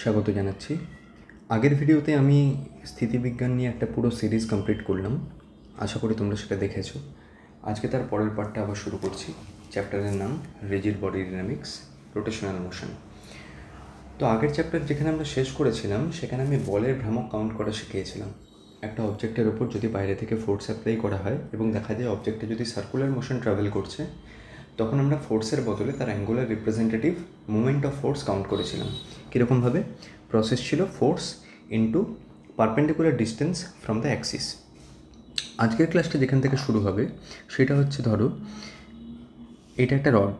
স্বাগত জানাচ্ছি আগের ভিডিওতে আমি স্থিতিবিজ্ঞান নিয়ে একটা পুরো সিরিজ কমপ্লিট করলাম আশা করি তোমরা সেটা দেখেছো আজকে তার পরের পার্টটা আবার শুরু করছি চ্যাপ্টারের নাম rigid body dynamics rotational motion তো আগের চ্যাপ্টার যেখানে আমরা শেষ করেছিলাম সেখানে আমি বলের ভ্রামক কাউন্ট করা শিখিয়েছিলাম একটা অবজেক্টের ওপর যদি বাইরে থেকে ফোর্স অ্যাপ্লাই করা হয় এবং দেখা যায় অবজেক্টে যদি সার্কুলার মোশন ট্রাভেল করছে তখন আমরা ফোর্সের বদলে তার angular representative movement of force count করেছিলাম কীরকমভাবে প্রসেস ছিল force into perpendicular distance from the axis আজকের ক্লাসটা যেখান থেকে শুরু হবে সেটা হচ্ছে ধরো এটা একটা রড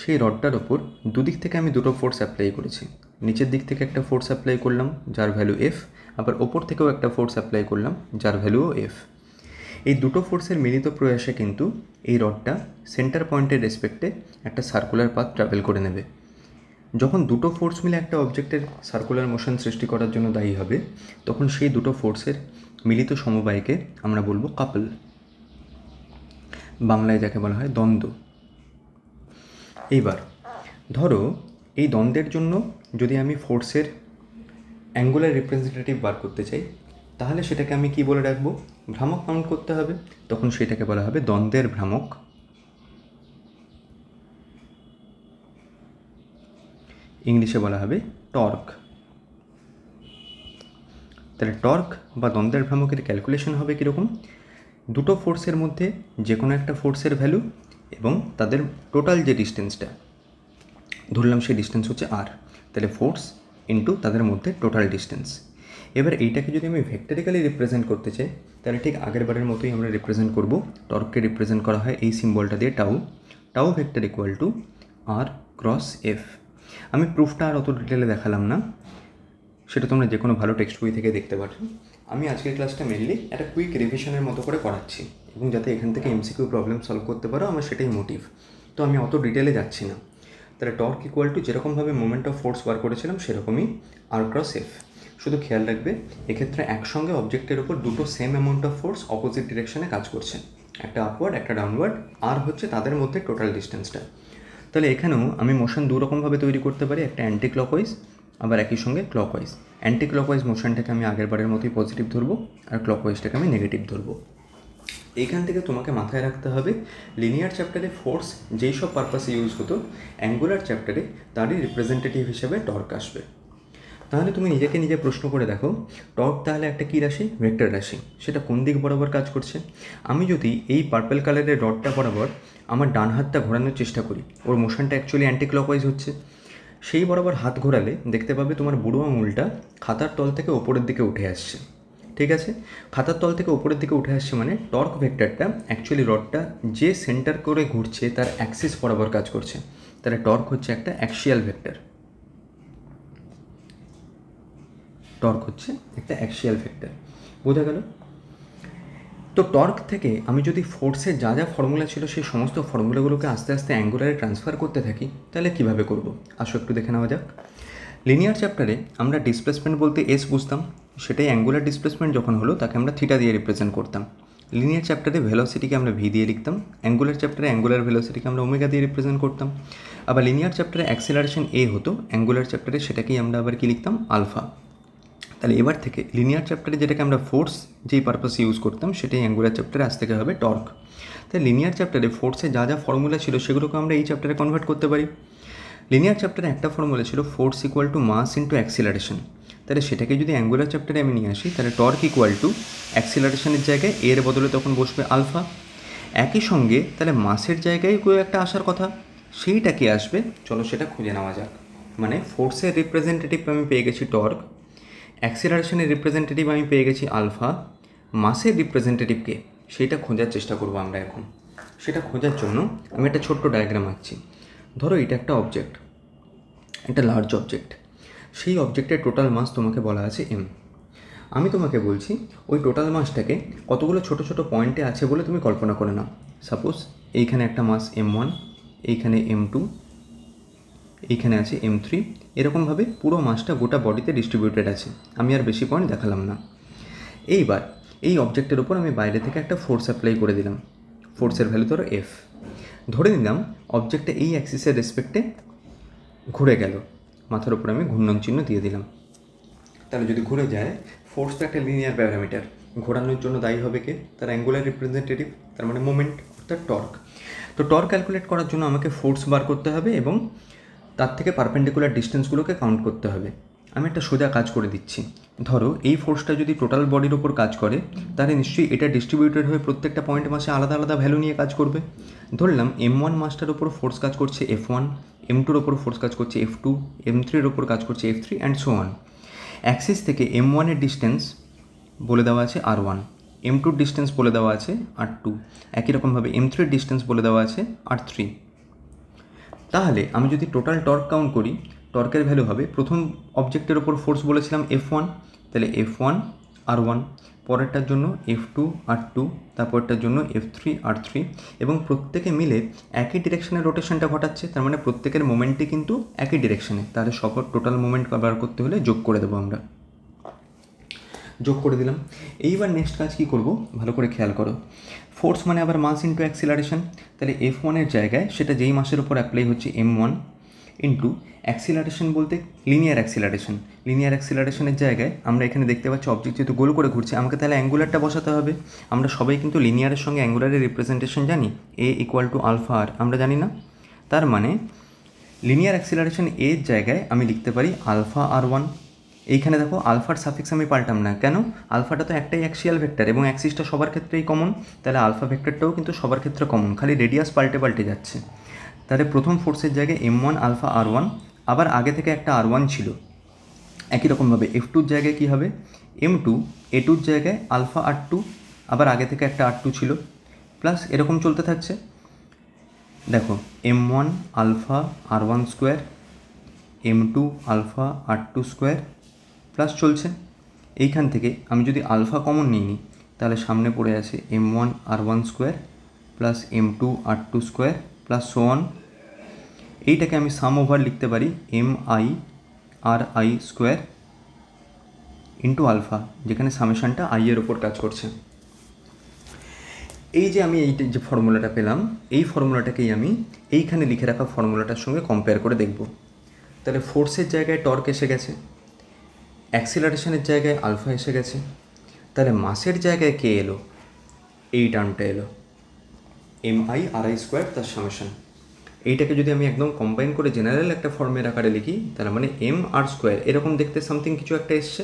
সেই রডটার ওপর দুদিক থেকে আমি দুটো ফোর্স অ্যাপ্লাই করেছি নিচের দিক থেকে একটা ফোর্স অ্যাপ্লাই করলাম যার ভ্যালু এফ আবার ওপর থেকেও একটা ফোর্স অ্যাপ্লাই করলাম যার ভ্যালুও এফ এই দুটো ফোর্সের মিলিত প্রয়াসে কিন্তু এই রডটা সেন্টার পয়েন্টের রেসপেক্টে একটা সার্কুলার পাথ ট্রাভেল করে নেবে যখন দুটো ফোর্স মিলে একটা অবজেক্টের সার্কুলার মোশন সৃষ্টি করার জন্য দায়ী হবে তখন সেই দুটো ফোর্সের মিলিত সমবায়কে আমরা বলবো কাপল বাংলায় যাকে বলা হয় দ্বন্দ্ব এইবার ধরো এই দ্বন্দ্বের জন্য যদি আমি ফোর্সের অ্যাঙ্গুলার রিপ্রেজেন্টেটিভ বার করতে চাই তাহলে সেটাকে আমি কি বলে রাখবো ভ্রামক কাউন্ট করতে হবে তখন সেটাকে বলা হবে দ্বন্দ্বের ভ্রামক ইংলিশে বলা হবে টর্ক তাহলে টর্ক বা দ্বন্দ্বের ভ্রামকের ক্যালকুলেশন হবে কীরকম দুটো ফোর্সের মধ্যে যে কোনো একটা ফোর্সের ভ্যালু এবং তাদের টোটাল যে ডিস্টেন্সটা ধরলাম সেই ডিস্টেন্স হচ্ছে আর তাহলে ফোর্স ইন্টু তাদের মধ্যে টোটাল ডিস্টেন্স এবার এইটাকে যদি আমি ভেক্টরিক্যালি রিপ্রেজেন্ট করতে চাই তাহলে ঠিক আগের বারের মতোই আমরা রিপ্রেজেন্ট করব টর্ককে রিপ্রেজেন্ট করা হয় এই সিম্বলটা দিয়ে tau tau vector equal to R cross F আমি প্রুফটা আর অত ডিটেলে দেখালাম না সেটা তোমরা যে কোনো ভালো টেক্সট বই থেকে দেখতে পারো আমি আজকের ক্লাসটা মেনলি একটা কুইক রিভিশনের মতো করে করাচ্ছি এবং যাতে এখান থেকে এমসিকিউ প্রবলেম সলভ করতে পারো আমার সেটাই মোটিভ তো আমি অত ডিটেলে যাচ্ছি না তাহলে টর্ক ইকুয়াল টু যেরকমভাবে মোমেন্ট অফ ফোর্স বার করেছিলাম সেরকমই আর ক্রস এফ শুধু খেয়াল রাখবে এক্ষেত্রে একসঙ্গে অবজেক্টের ওপর দুটো same amount of force opposite ডিরেকশনে কাজ করছে একটা আপওয়ার্ড একটা ডাউনওয়ার্ড আর হচ্ছে তাদের মধ্যে টোটাল ডিস্টেন্সটা তাহলে এখানেও আমি মোশন দুরকমভাবে তৈরি করতে পারি একটা অ্যান্টি ক্লকওয়াইজ আবার একই সঙ্গে ক্লকওয়াইজ অ্যান্টি ক্লকওয়াইজ মোশনটাকে আমি আগের বারের মতোই পজিটিভ ধরবো আর ক্লকওয়াইজটাকে আমি নেগেটিভ ধরবো এইখান থেকে তোমাকে মাথায় রাখতে হবে লিনিয়ার চ্যাপ্টারে ফোর্স যেই সব পারপাসে ইউজ হতো অ্যাঙ্গুলার চ্যাপ্টারে তারই রিপ্রেজেন্টেটিভ হিসেবে টর্ক আসবে তাহলে তুমি নিজেকে নিজে প্রশ্ন করে দেখো টর্ক তাহলে একটা কী রাশি ভেক্টর রাশি সেটা কোন দিক বরাবর কাজ করছে আমি যদি এই পার্পেল কালারের রডটা বরাবর আমার ডান হাতটা ঘোরানোর চেষ্টা করি ওর মোশনটা অ্যাকচুয়ালি অ্যান্টি ক্লকওয়াইজ হচ্ছে সেই বরাবর হাত ঘোরালে দেখতে পাবে তোমার বুড়ো আঙুলটা খাতার তল থেকে ওপরের দিকে উঠে আসছে ঠিক আছে খাতার তল থেকে ওপরের দিকে উঠে আসছে মানে টর্ক ভেক্টরটা অ্যাকচুয়ালি রডটা যে সেন্টার করে ঘুরছে তার অ্যাক্সিস বরাবর কাজ করছে তাহলে টর্ক হচ্ছে একটা অ্যাক্সিয়াল ভেক্টর টর্ক হচ্ছে একটা অ্যাক্সিয়াল ভেক্টর বোঝা গেল তো টর্ক থেকে আমি যদি ফোর্সের যা যা ফর্মুলা ছিল সেই সমস্ত ফর্মুলাগুলোকে আস্তে আস্তে অ্যাঙ্গুলারে ট্রান্সফার করতে থাকি তাহলে কিভাবে করব আসো একটু দেখে নেওয়া যাক লিনিয়ার চ্যাপ্টারে আমরা ডিসপ্লেসমেন্ট বলতে এস বুঝতাম সেটাই অ্যাঙ্গুলার ডিসপ্লেসমেন্ট যখন হলো তাকে আমরা থিটা দিয়ে রিপ্রেজেন্ট করতাম লিনিয়ার চ্যাপ্টারে ভেলোসিটিকে আমরা ভি দিয়ে লিখতাম অ্যাঙ্গুলার চ্যাপ্টারে অ্যাঙ্গুলার ভেলোসিটিকে আমরা ওমেগা দিয়ে রিপ্রেজেন্ট করতাম আবার লিনিয়ার চ্যাপ্টারে অ্যাক্সেলারেশন এ হতো অ্যাঙ্গুলার চ্যাপ্টারে সেটাকেই আমরা আবার কী লিখতাম আলফা তাহলে এবার থেকে লিনিয়ার চ্যাপ্টারে যেটাকে আমরা ফোর্স যেই পারপাসে ইউজ করতাম সেটাই অ্যাঙ্গুলার চ্যাপ্টারে আজ থেকে হবে টর্ক তাই লিনিয়ার চ্যাপ্টারে ফোর্সে যা যা ফর্মুলা ছিল সেগুলোকে আমরা এই চ্যাপ্টারে কনভার্ট করতে পারি লিনিয়ার চ্যাপ্টারে একটা ফর্মুলা ছিল force equal to mass into acceleration তাহলে সেটাকে যদি অ্যাঙ্গুলার চ্যাপ্টারে আমি নিয়ে আসি তাহলে টর্ক ইকুয়াল টু অ্যাক্সিলারেশনের জায়গায় এর বদলে তখন বসবে আলফা একই সঙ্গে তাহলে মাসের জায়গায় কেউ একটা আসার কথা সেইটা কি আসবে চলো সেটা খুঁজে নেওয়া যাক মানে ফোর্সের রিপ্রেজেন্টেটিভ আমি পেয়ে গেছি টর্ক অ্যাক্সিলারেশনের রিপ্রেজেন্টেটিভ আমি পেয়ে গেছি আলফা মাসের রিপ্রেজেন্টেটিভকে সেটা খোঁজার চেষ্টা করব আমরা এখন সেটা খোঁজার জন্য আমি একটা ছোট্ট ডায়াগ্রাম আঁকছি ধরো এটা একটা অবজেক্ট একটা লার্জ অবজেক্ট সেই অবজেক্টের টোটাল মাস তোমাকে বলা আছে এম আমি তোমাকে বলছি ওই টোটাল মাসটাকে কতগুলো ছোট ছোট পয়েন্টে আছে বলে তুমি কল্পনা করে নাও সাপোজ এইখানে একটা মাস এম ওয়ান এইখানে এম টু এইখানে আছে এম থ্রি এরকমভাবে পুরো মাছটা গোটা বডিতে ডিস্ট্রিবিউটেড আছে আমি আর বেশি পয়েন্ট দেখালাম না এইবার এই অবজেক্টের ওপর আমি বাইরে থেকে একটা ফোর্স অ্যাপ্লাই করে দিলাম ফোর্সের ভ্যালু ধরো এফ ধরে নিলাম অবজেক্টটা এই অ্যাক্সিসের রেসপেক্টে ঘুরে গেল মাথার ওপর আমি ঘূর্ণন চিহ্ন দিয়ে দিলাম তাহলে যদি ঘুরে যায় ফোর্স একটা লিনিয়ার প্যারামিটার ঘোরানোর জন্য দায়ী হবে কে তার অ্যাঙ্গুলার রিপ্রেজেন্টেটিভ তার মানে মোমেন্ট অর্থাৎ টর্ক তো টর্ক ক্যালকুলেট করার জন্য আমাকে ফোর্স বার করতে হবে এবং তার থেকে পারপেন্ডিকুলার ডিস্টেন্সগুলোকে কাউন্ট করতে হবে আমি একটা সোজা কাজ করে দিচ্ছি ধরো এই ফোর্সটা যদি টোটাল বডির ওপর কাজ করে তাহলে নিশ্চয়ই এটা ডিস্ট্রিবিউটেড হয়ে প্রত্যেকটা পয়েন্ট মাসে আলাদা আলাদা ভ্যালু নিয়ে কাজ করবে ধরলাম এম ওয়ান মাসটার ওপর ফোর্স কাজ করছে এফ ওয়ান এম টুর ওপর ফোর্স কাজ করছে এফ টু এম থ্রির ওপর কাজ করছে F three and so one axis থেকে এম ওয়ানের ডিস্টেন্স বলে দেওয়া আছে আর ওয়ান এম টুর ডিস্টেন্স বলে দেওয়া আছে আর টু একই রকমভাবে এম থ্রির ডিস্টেন্স বলে দেওয়া আছে আর থ্রি তাহলে আমি যদি টোটাল টর্ক কাউন্ট করি টর্কের ভ্যালু হবে প্রথম অবজেক্টের ওপর ফোর্স বলেছিলাম এফ ওয়ান তাহলে এফ ওয়ান আর ওয়ান পরেরটার জন্য এফ টু আর টু তারপরটার জন্য এফ থ্রি আর থ্রি এবং প্রত্যেকে মিলে একই ডিরেকশানে রোটেশনটা ঘটাচ্ছে তার মানে প্রত্যেকের মোমেন্টটি কিন্তু একই ডিরেকশানে তাহলে সব টোটাল মোমেন্ট বার করতে হলে যোগ করে দেবো আমরা যোগ করে দিলাম এইবার নেক্সট কাজ কি করব ভালো করে খেয়াল করো ফোর্স মানে আবার মাস ইন্টু অ্যাক্সিলারেশন তাহলে এফ ওয়ানের জায়গায় সেটা যেই মাসের ওপর অ্যাপ্লাই হচ্ছে এম ওয়ান ইন্টু অ্যাক্সিলারেশন বলতে লিনিয়ার অ্যাক্সিলারেশন লিনিয়ার অ্যাক্সিলারেশনের জায়গায় আমরা এখানে দেখতে পাচ্ছি অবজেক্ট যেহেতু গোল করে ঘুরছে আমাকে তাহলে অ্যাঙ্গুলারটা বসাতে হবে আমরা সবাই কিন্তু লিনিয়ারের সঙ্গে অ্যাঙ্গুলারের রিপ্রেজেন্টেশন জানি এ ইকুয়াল টু আলফা আর আমরা জানি না তার মানে লিনিয়ার অ্যাক্সিলারেশন এর জায়গায় আমি লিখতে পারি আলফা আর ওয়ান এইখানে দেখো আলফার সাফিক্স আমি পাল্টাম না কেন আলফাটা তো একটাই অ্যাক্সিয়াল ভেক্টর এবং অ্যাক্সিসটা সবার ক্ষেত্রেই কমন তাহলে আলফা ভেক্টরটাও কিন্তু সবার ক্ষেত্রে কমন খালি রেডিয়াস পাল্টে পাল্টে যাচ্ছে তাহলে প্রথম ফোর্সের জায়গায় M one alpha R one আবার আগে থেকে একটা আর ওয়ান ছিল একই রকমভাবে এফ টুর জায়গায় কী হবে এম টু এ টুর জায়গায় আলফা আর টু আবার আগে থেকে একটা আর টু ছিল প্লাস এরকম চলতে থাকছে দেখো M one alpha R one square M two alpha R two square plus চলছে এইখান থেকে আমি যদি আলফা কমন নিয়ে নিই তাহলে সামনে পড়ে আছে M one R one square plus M two R two square plus one এইটাকে আমি সাম ওভার লিখতে পারি M I R I square into alpha যেখানে সামেশানটা আই এর ওপর কাজ করছে এই যে আমি এই যে ফর্মুলাটা পেলাম এই ফর্মুলাটাকেই আমি এইখানে লিখে রাখা ফর্মুলাটার সঙ্গে কম্পেয়ার করে দেখব তাহলে ফোর্সের জায়গায় টর্ক এসে গেছে অ্যাক্সিলারেশনের জায়গায় আলফা এসে গেছে তাহলে মাসের জায়গায় কে এলো এই টার্মটা এলো M I R I square তার সামেশন এইটাকে যদি আমি একদম কম্বাইন করে জেনারেল একটা ফর্মের আকারে লিখি তার মানে এম আর স্কোয়ার এরকম দেখতে সামথিং কিছু একটা এসছে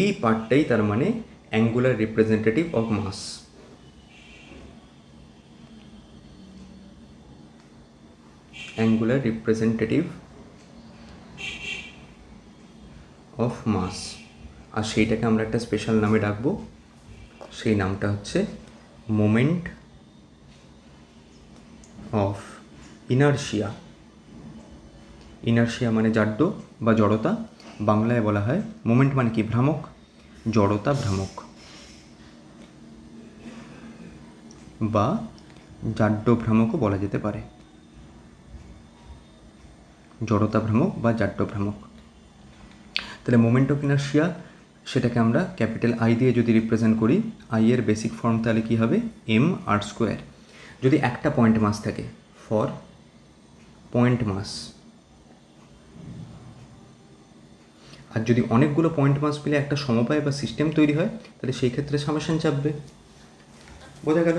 এই পার্টটাই তার মানে angular representative of mass angular representative of mass আর সেইটাকে আমরা একটা স্পেশাল নামে ডাকবো সেই নামটা হচ্ছে মোমেন্ট অফ ইনার্শিয়া ইনার্শিয়া মানে জাড্য বা জড়তা বাংলায় বলা হয় মোমেন্ট মানে কি ভ্রামক জড়তা ভ্রামক বা জাড্য ভ্রামকও বলা যেতে পারে জড়তা ভ্রামক বা জাড্য ভ্রামক তাহলে মোমেন্ট অফ ইনার্শিয়া সেটাকে আমরা ক্যাপিটাল আই দিয়ে যদি রিপ্রেজেন্ট করি আই এর বেসিক ফর্ম তাহলে কী হবে এম আর স্কোয়ার যদি একটা পয়েন্ট মাস থাকে ফর পয়েন্ট মাস আর যদি অনেকগুলো পয়েন্ট মাস মিলে একটা সমবায় বা সিস্টেম তৈরি হয় তাহলে সেই ক্ষেত্রে সামেশান চাপবে বোঝা গেল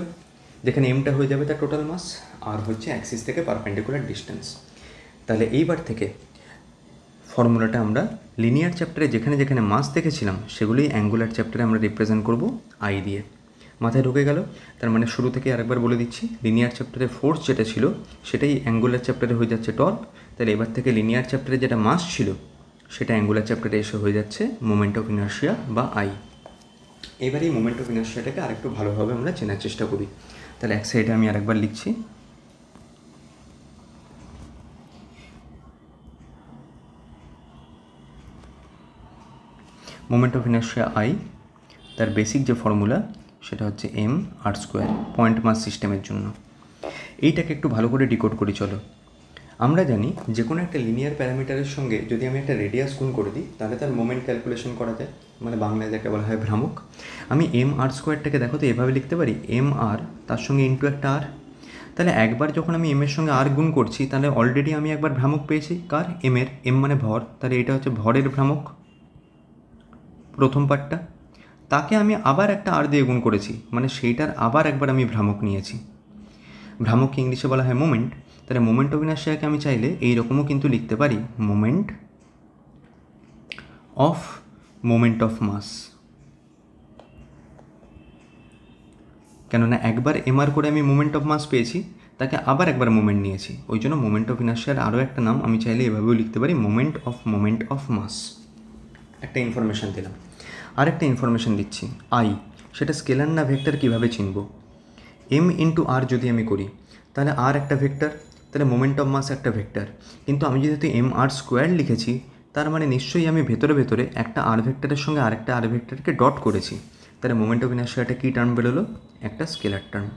যেখানে এমটা হয়ে যাবে তার টোটাল মাস আর হচ্ছে অ্যাক্সিস থেকে পারপেন্ডিকুলার ডিস্টেন্স তাহলে এইবার থেকে ফর্মুলাটা আমরা লিনিয়ার চ্যাপ্টারে যেখানে যেখানে মাস দেখেছিলাম সেগুলি অ্যাঙ্গুলার চ্যাপ্টারে আমরা রিপ্রেজেন্ট করব আই দিয়ে মাথায় ঢুকে গেল তার মানে শুরু থেকে আরেকবার বলে দিচ্ছি লিনিয়ার চ্যাপ্টারে ফোর্স যেটা ছিল সেটাই অ্যাঙ্গুলার চ্যাপ্টারে হয়ে যাচ্ছে টর্ক তাহলে এবার থেকে লিনিয়ার চ্যাপ্টারে যেটা মাস ছিল সেটা অ্যাঙ্গুলার চ্যাপ্টারে এসে হয়ে যাচ্ছে মোমেন্ট অফ ইনার্শিয়া বা আই এবার এই মোমেন্ট অফ ইনার্শিয়াটাকে আরেকটু ভালোভাবে আমরা চেনার চেষ্টা করি তাহলে এক সাইডে আমি আরেকবার লিখছি মোমেন্ট অফ ইনার্শিয়া আই তার বেসিক যে ফর্মুলা সেটা হচ্ছে এম আর স্কোয়ার পয়েন্ট মাস সিস্টেমের জন্য এইটাকে একটু ভালো করে ডিকোড করি চলো আমরা জানি যে কোনো একটা লিনিয়ার প্যারামিটারের সঙ্গে যদি আমি একটা রেডিয়াস গুণ করে দিই তাহলে তার মোমেন্ট ক্যালকুলেশন করা যায় মানে বাংলায় যাকে বলা হয় ভ্রামক আমি এম আর স্কোয়ারটাকে দেখো তো এভাবে লিখতে পারি এম আর তার সঙ্গে ইন্টু একটা আর তাহলে একবার যখন আমি এম এর সঙ্গে আর গুণ করছি তাহলে অলরেডি আমি একবার ভ্রামক পেয়েছি কার এম এর এম মানে ভর তাহলে এটা হচ্ছে ভরের ভ্রামক প্রথম পার্টটা তাকে আমি আবার একটা আর দিয়ে গুণ করেছি মানে সেইটার আবার একবার আমি ভ্রামক নিয়েছি ভ্রামককে ইংলিশে বলা হয় মোমেন্ট তাহলে মোমেন্ট অবিনাশয়াকে আমি চাইলে এই রকমও কিন্তু লিখতে পারি moment of moment of mass কেননা একবার এমআর করে আমি মোমেন্ট অফ মাস পেয়েছি তাকে আবার একবার মোমেন্ট নিয়েছি ওই জন্য মোমেন্ট অফ ইনার্শিয়ার আরও একটা নাম আমি চাইলে এভাবেও লিখতে পারি moment of moment of mass একটা ইনফরমেশান দিলাম আরেকটা ইনফরমেশন দিচ্ছি আই সেটা স্কেলার না ভেক্টর কিভাবে চিনব এম ইন্টু আর যদি আমি করি তাহলে আর একটা ভেক্টর তাহলে মোমেন্ট অফ মাস একটা ভেক্টর কিন্তু আমি যেহেতু এম আর স্কোয়ার লিখেছি তার মানে নিশ্চয়ই আমি ভেতরে ভেতরে একটা আর ভেক্টরের সঙ্গে আরেকটা আর ভেক্টরকে ডট করেছি তাহলে মোমেন্ট অফ ইনার্সিয়াটা কী টার্ম বেরোলো একটা স্কেলার টার্ম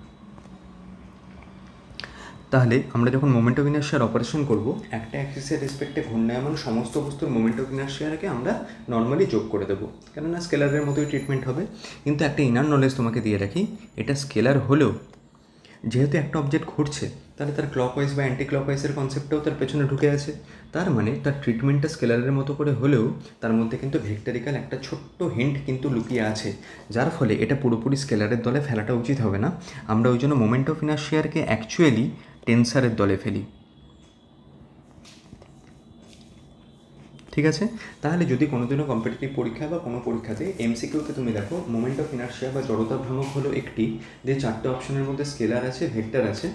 তাহলে আমরা যখন মোমেন্ট অফ ইনার্শিয়ার অপারেশন করব একটা অ্যাক্সিসের রেসপেক্টে ঘূর্ণায়মান সমস্ত বস্তুর মোমেন্ট অফ ইনার্শিয়াকে আমরা নর্মালি যোগ করে দেবো কেননা স্কেলারের মতোই ট্রিটমেন্ট হবে কিন্তু একটা ইনার নলেজ তোমাকে দিয়ে রাখি এটা স্কেলার হলেও যেহেতু একটা অবজেক্ট ঘুরছে তাহলে তার ক্লকওয়াইজ বা অ্যান্টি ক্লকওয়াইজের কনসেপ্টটাও তার পেছনে ঢুকে আছে তার মানে তার ট্রিটমেন্টটা স্কেলারের মতো করে হলেও তার মধ্যে কিন্তু ভেক্টরিক্যাল একটা ছোট্ট হিন্ট কিন্তু লুকিয়ে আছে যার ফলে এটা পুরোপুরি স্কেলারের দলে ফেলাটা উচিত হবে না আমরা ওই জন্য মোমেন্ট অফ ইনার্শিয়ারকে অ্যাকচুয়ালি টেন্সারের দলে ফেলি ঠিক আছে তাহলে যদি কোনোদিনও কম্পিটিটিভ পরীক্ষা বা কোনো পরীক্ষাতে এমসিকিউতে তুমি দেখো মোমেন্ট অফ ইনার্শিয়া বা জড়তা ভ্রমক হলো একটি যে চারটে অপশনের মধ্যে স্কেলার আছে ভেক্টর আছে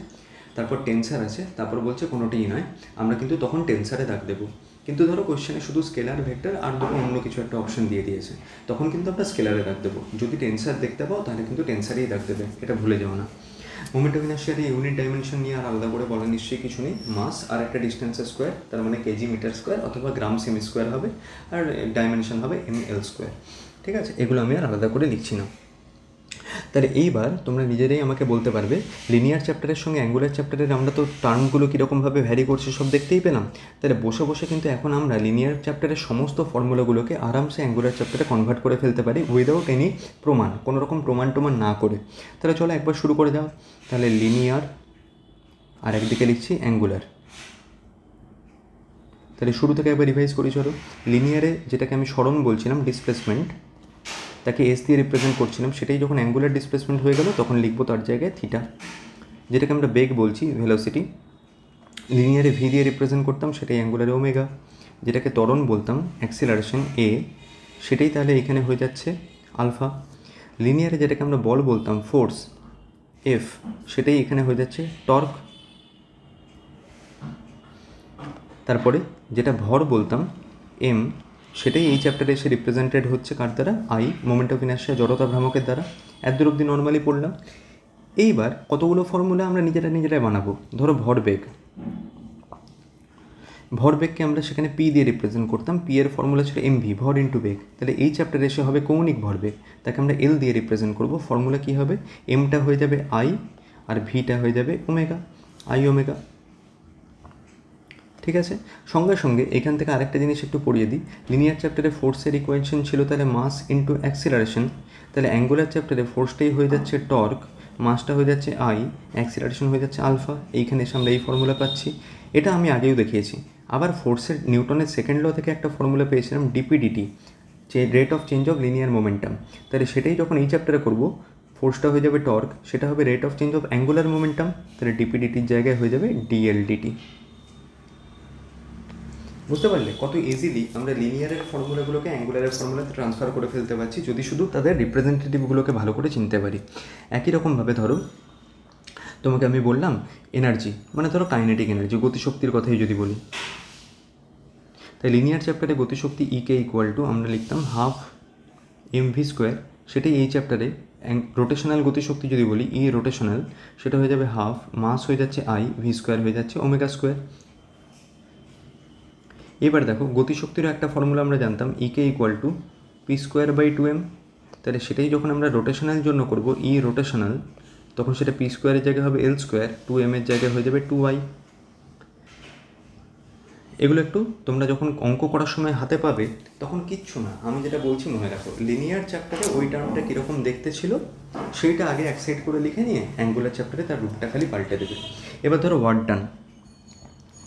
তারপর টেন্সার আছে তারপর বলছে কোনোটিই নয় আমরা কিন্তু তখন টেন্সারে দাগ দেবো কিন্তু ধরো কোয়েশ্চানে শুধু স্কেলার ভেক্টর আর দুটো অন্য কিছু একটা অপশন দিয়ে দিয়েছে তখন কিন্তু আমরা স্কেলারে দাগ দেবো যদি টেন্সার দেখতে পাও তাহলে কিন্তু টেন্সারেই দাগ দেবে এটা ভুলে যাও না মোমেন্টাম ইনার্শিয়ার এই ইউনিট ডাইমেনশন নিয়ে আর আলাদা করে বলা নিশ্চয়ই কিছু নেই মাস আর একটা ডিস্টেন্স স্কোয়ার তার মানে কেজি মিটার স্কোয়ার অথবা গ্রাম সেমি স্কোয়ার হবে আর ডাইমেনশন হবে এম এল স্কোয়ার ঠিক আছে এগুলো আমি আর আলাদা করে লিখছি না তাহলে এইবার তোমরা নিজেরাই আমাকে বলতে পারবে লিনিয়ার চ্যাপ্টারের সঙ্গে অ্যাঙ্গুলার চ্যাপ্টারের আমরা তো টার্মগুলো কীরকমভাবে ভ্যারি করছে সব দেখতেই পেলাম তাহলে বসে বসে কিন্তু এখন আমরা লিনিয়ার চ্যাপ্টারের সমস্ত ফর্মুলাগুলোকে আরামসে অ্যাঙ্গুলার চ্যাপ্টারে কনভার্ট করে ফেলতে পারি উইদাউট এনি প্রমাণ কোনো রকম প্রমাণ টমাণ না করে তাহলে চলো একবার শুরু করে দাও তাহলে লিনিয়ার আর একদিকে লিখছি অ্যাঙ্গুলার তাহলে শুরু থেকে একবার রিভাইজ করি চলো লিনিয়ারে যেটাকে আমি স্মরণ বলছিলাম ডিসপ্লেসমেন্ট তাকে এস দিয়ে রিপ্রেজেন্ট করছিলাম সেটাই যখন অ্যাঙ্গুলার ডিসপ্লেসমেন্ট হয়ে গেল তখন লিখবো তার জায়গায় থিটা যেটাকে আমরা বেগ বলছি ভেলোসিটি লিনিয়ারে ভি দিয়ে রিপ্রেজেন্ট করতাম সেটাই অ্যাঙ্গুলারে ওমেগা যেটাকে ত্বরণ বলতাম অ্যাক্সিলারেশন এ সেটাই তাহলে এখানে হয়ে যাচ্ছে আলফা লিনিয়ারে যেটাকে আমরা বল বলতাম ফোর্স এফ সেটাই এখানে হয়ে যাচ্ছে টর্ক তারপরে যেটা ভর বলতাম এম সেটাই এই চ্যাপ্টারে এসে রিপ্রেজেন্টেড হচ্ছে কার দ্বারা আই মোমেন্ট অফ ইনার্শিয়া জড়তা ভ্রামকের দ্বারা এত দূর অব্দি নর্মালি পড়লাম এইবার কতগুলো ফর্মুলা আমরা নিজেরা নিজেরাই বানাবো ধরো ভর বেগ ভরবেগকে আমরা সেখানে পি দিয়ে রিপ্রেজেন্ট করতাম পি এর ফর্মুলা ছিল এম ভি ভর ইন্টু বেগ তাহলে এই চ্যাপ্টারে এসে হবে কৌণিক ভরবেগ তাকে আমরা এল দিয়ে রিপ্রেজেন্ট করব ফর্মুলা কী হবে এমটা হয়ে যাবে আই আর ভিটা হয়ে যাবে ওমেগা আই ওমেগা ঠিক আছে সঙ্গে সঙ্গে এখান থেকে আরেকটা জিনিস একটু পড়িয়ে দিই লিনিয়ার চ্যাপ্টারে ফোর্সের ইকুয়েশন ছিল তাহলে মাস ইন্টু অ্যাক্সিলারেশন তাহলে অ্যাঙ্গুলার চ্যাপ্টারে ফোর্সটাই হয়ে যাচ্ছে টর্ক মাসটা হয়ে যাচ্ছে আই অ্যাক্সিলারেশন হয়ে যাচ্ছে আলফা এইখানে এসে আমরা এই ফর্মুলা পাচ্ছি এটা আমি আগেও দেখিয়েছি আবার ফোর্সের নিউটনের সেকেন্ড ল থেকে একটা ফর্মুলা পেয়েছিলাম ডিপিডিটি যে rate of change of linear momentum তাহলে সেটাই যখন এই চ্যাপ্টারে করব ফোর্সটা হয়ে যাবে টর্ক সেটা হবে rate of change of angular momentum তাহলে ডিপিডিটির জায়গায় হয়ে যাবে ডিএলডিটি বুঝতে পারলে কত ইজিলি আমরা লিনিয়ারের ফর্মুলাগুলোকে অ্যাঙ্গুলারের ফর্মুলাতে ট্রান্সফার করে ফেলতে পারছি যদি শুধু তাদের রিপ্রেজেন্টেটিভগুলোকে ভালো করে চিনতে পারি একই রকমভাবে ধরো তোমাকে আমি বললাম এনার্জি মানে ধরো কাইনেটিক এনার্জি গতিশক্তির কথাই যদি বলি তাই লিনিয়ার চ্যাপ্টারে গতিশক্তি ইকে ইকুয়াল টু আমরা লিখতাম হাফ এম ভি স্কোয়ার সেটাই এই চ্যাপ্টারে রোটেশনাল গতিশক্তি যদি বলি ই e রোটেশনাল সেটা হয়ে যাবে হাফ মাস হয়ে যাচ্ছে আই ভি স্কোয়ার হয়ে যাচ্ছে ওমেগা স্কোয়ার এবার দেখো গতিশক্তিরও একটা ফর্মুলা আমরা জানতাম EK equal to P square by two M তাহলে সেটাই যখন আমরা রোটেশনাল জন্য করব ই e রোটেশনাল তখন সেটা পি স্কোয়ারের জায়গায় হবে এল স্কোয়ার টু এমের জায়গায় হয়ে যাবে টু ওয়াই এগুলো একটু তোমরা যখন অঙ্ক করার সময় হাতে পাবে তখন কিচ্ছু না আমি যেটা বলছি মনে রাখো লিনিয়ার চ্যাপ্টারে ওই টার্মটা কীরকম দেখতে ছিল সেইটা আগে এক সাইড করে লিখে নিয়ে অ্যাঙ্গুলার চ্যাপ্টারে তার রূপটা খালি পাল্টে দেবে এবার ধরো ওয়ার্ড ডান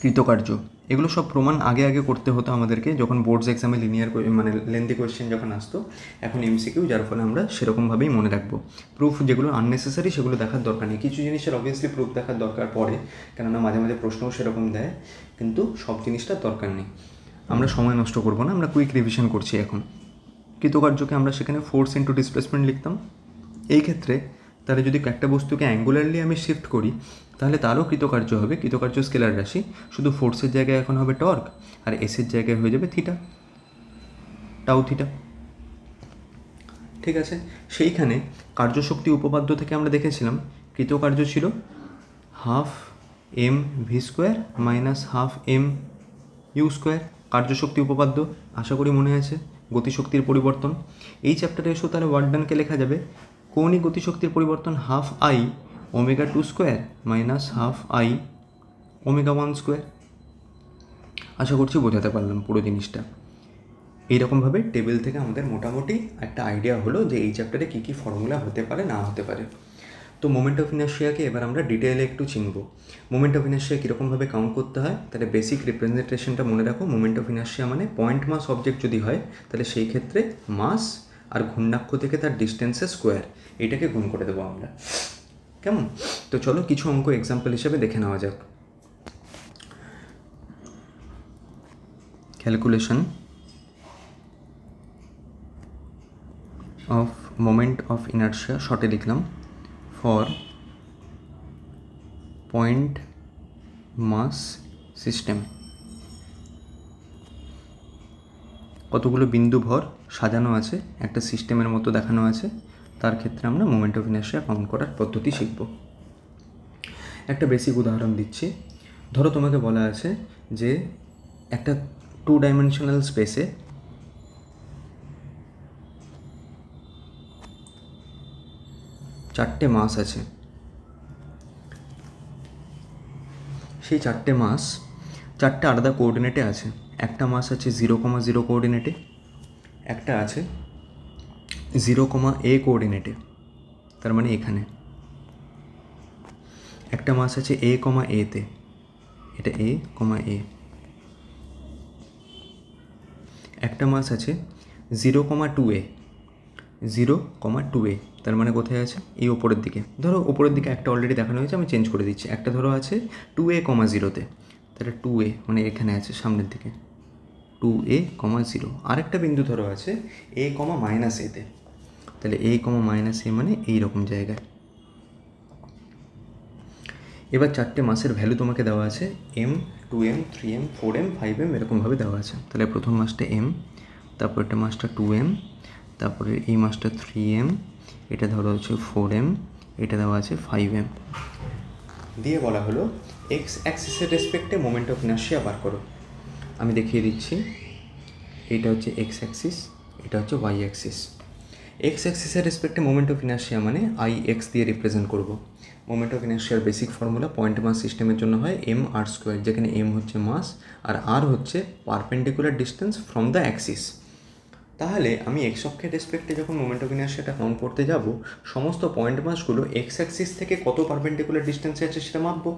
কৃতকার্য এগুলো সব প্রমাণ আগে আগে করতে হতো আমাদেরকে যখন বোর্ডস এক্সামে লিনিয়ার মানে লেন্দি কোয়েশ্চেন যখন আসতো এখন এমসিকিউ যার ফলে আমরা সেরকমভাবেই মনে রাখবো প্রুফ যেগুলো আননেসেসারি সেগুলো দেখার দরকার নেই কিছু জিনিসের অবভিয়াসলি প্রুফ দেখার দরকার পড়ে কেননা মাঝে মাঝে প্রশ্নও সেরকম দেয় কিন্তু সব জিনিসটা দরকার নেই আমরা সময় নষ্ট করবো না আমরা কুইক রিভিশন করছি এখন কৃতকার্যকে আমরা সেখানে ফোর্স ইন্টু ডিসপ্লেসমেন্ট লিখতাম এই ক্ষেত্রে তাহলে যদি একটা বস্তুকে অ্যাঙ্গুলারলি আমি শিফট করি তাহলে তারও কৃতকার্য হবে কৃতকার্য স্কেলার রাশি শুধু ফোর্সের জায়গায় এখন হবে টর্ক আর এসের জায়গায় হয়ে যাবে থিটা টাউ থিটা ঠিক আছে সেইখানে কার্যশক্তি উপপাদ্য থেকে আমরা দেখেছিলাম কৃতকার্য ছিল half M V square minus half M U square কার্যশক্তি উপপাদ্য আশা করি মনে আছে গতিশক্তির পরিবর্তন এই চ্যাপ্টারে এসেও তাহলে ডানকে লেখা যাবে কৌণিক গতিশক্তির পরিবর্তন half I omega two square minus half I omega one square আশা করছি বোঝাতে পারলাম পুরো জিনিসটা এইরকমভাবে টেবিল থেকে আমাদের মোটামুটি একটা আইডিয়া হলো যে এই চ্যাপ্টারে কী কী ফর্মুলা হতে পারে না হতে পারে তো মোমেন্ট অফ ইনার্শিয়াকে এবার আমরা ডিটেলে একটু চিনব মোমেন্ট অফ ইনার্শিয়া কীরকমভাবে কাউন্ট করতে হয় তাহলে বেসিক রিপ্রেজেন্টেশনটা মনে রাখো মোমেন্ট অফ ইনার্শিয়া মানে পয়েন্ট মাস অবজেক্ট যদি হয় তাহলে সেই ক্ষেত্রে মাস আর ঘূর্ণাক্ষ থেকে তার ডিস্টেন্সে স্কোয়ার এটাকে গুণ করে দেবো আমরা কেমন তো চলো কিছু অঙ্ক এক্সাম্পল হিসেবে দেখে নেওয়া যাক calculation of moment of inertia শর্টে লিখলাম ফর পয়েন্ট মাস সিস্টেম কতগুলো বিন্দু ভর সাজানো আছে একটা সিস্টেমের মতো দেখানো আছে তার ক্ষেত্রে আমরা মোমেন্ট অফ ইনার্সিয়া কাউন্ট করার পদ্ধতি শিখব একটা বেসিক উদাহরণ দিচ্ছি ধরো তোমাকে বলা আছে যে একটা টু ডাইমেনশনাল স্পেসে চারটে মাস আছে সেই চারটে মাস চারটে আলাদা কোঅর্ডিনেটে আছে একটা মাস আছে জিরো কমা জিরো কোঅর্ডিনেটে একটা আছে জিরো কমা এ কোঅর্ডিনেটে তার মানে এখানে একটা মাস আছে এ কমা এতে এটা এ কমা এ একটা মাস আছে zero comma two A zero comma two A তার মানে কোথায় আছে এই ওপরের দিকে ধরো ওপরের দিকে একটা অলরেডি দেখানো হয়েছে আমি চেঞ্জ করে দিচ্ছি একটা ধরো আছে টু এ কমা জিরোতে তাহলে টু এ মানে এখানে আছে সামনের দিকে টু এ কমা জিরো আরেকটা বিন্দু ধরো আছে এ কমা মাইনাস এতে তাহলে এ কমা মাইনাস এ মানে এই রকম জায়গায় এবার চারটে মাসের ভ্যালু তোমাকে দেওয়া আছে M two M three M four M five M এরকমভাবে দেওয়া আছে তাহলে প্রথম মাসটা এম তারপর এটা মাসটা টু এম তারপরে এই মাসটা থ্রি এম এটা ধরো হচ্ছে ফোর এম এটা দেওয়া আছে ফাইভ এম দিয়ে বলা হলো এক্স অ্যাক্সিসের রেসপেক্টে মোমেন্ট অফ ইনার্শিয়া বার করো আমি দেখিয়ে দিচ্ছি এটা হচ্ছে এক্স অ্যাক্সিস এটা হচ্ছে ওয়াই অ্যাক্সিস এক্স অ্যাক্সিসের রেসপেক্টে মোমেন্ট অফ ইনার্শিয়া মানে আই এক্স দিয়ে রিপ্রেজেন্ট করব মোমেন্ট অফ ইনার্শিয়ার বেসিক ফর্মুলা পয়েন্ট মাস সিস্টেমের জন্য হয় এম আর স্কোয়ার যেখানে এম হচ্ছে মাস আর আর হচ্ছে perpendicular distance from the axis তাহলে আমি এক্স অক্ষের রেসপেক্টে যখন মোমেন্ট অফ ইনার্শিয়াটা কাউন্ট করতে যাব সমস্ত পয়েন্ট মাসগুলো এক্স অ্যাক্সিস থেকে কত পারপেন্ডিকুলার ডিস্টেন্সে আছে সেটা মাপবো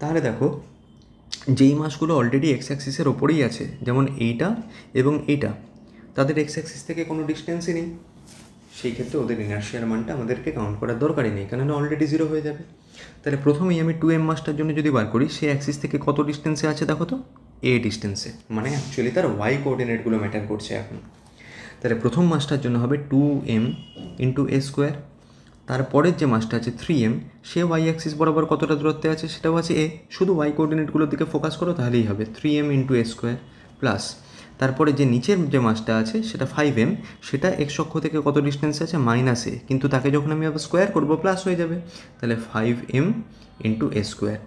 তাহলে দেখো যেই মাসগুলো অলরেডি এক্স অ্যাক্সিসের ওপরেই আছে যেমন এইটা এবং এইটা তাদের এক্স অ্যাক্সিস থেকে কোনো ডিস্টেন্সই নেই সেই ক্ষেত্রে ওদের ইনার্শিয়ার মানটা আমাদেরকে কাউন্ট করার দরকারই নেই কেননা অলরেডি জিরো হয়ে যাবে তাহলে প্রথমেই আমি টু এম মাসটার জন্য যদি বার করি সে অ্যাক্সিস থেকে কত ডিস্টেন্সে আছে দেখো তো এ ডিস্টেন্সে মানে অ্যাকচুয়ালি তার ওয়াই কোঅর্ডিনেটগুলো ম্যাটার করছে এখন তাহলে প্রথম মাসটার জন্য হবে two M into A square তারপরের যে মাসটা আছে থ্রি এম সে ওয়াই অ্যাক্সিস বরাবর কতটা দূরত্বে আছে সেটাও আছে এ শুধু ওয়াই কোঅর্ডিনেটগুলোর দিকে ফোকাস করো তাহলেই হবে three M into A square plus তারপরে যে নিচের যে মাসটা আছে সেটা ফাইভ এম সেটা এক্স অক্ষ থেকে কত ডিস্টেন্স আছে মাইনাস এ কিন্তু তাকে যখন আমি আবার স্কোয়ার করবো প্লাস হয়ে যাবে তাহলে five M into A square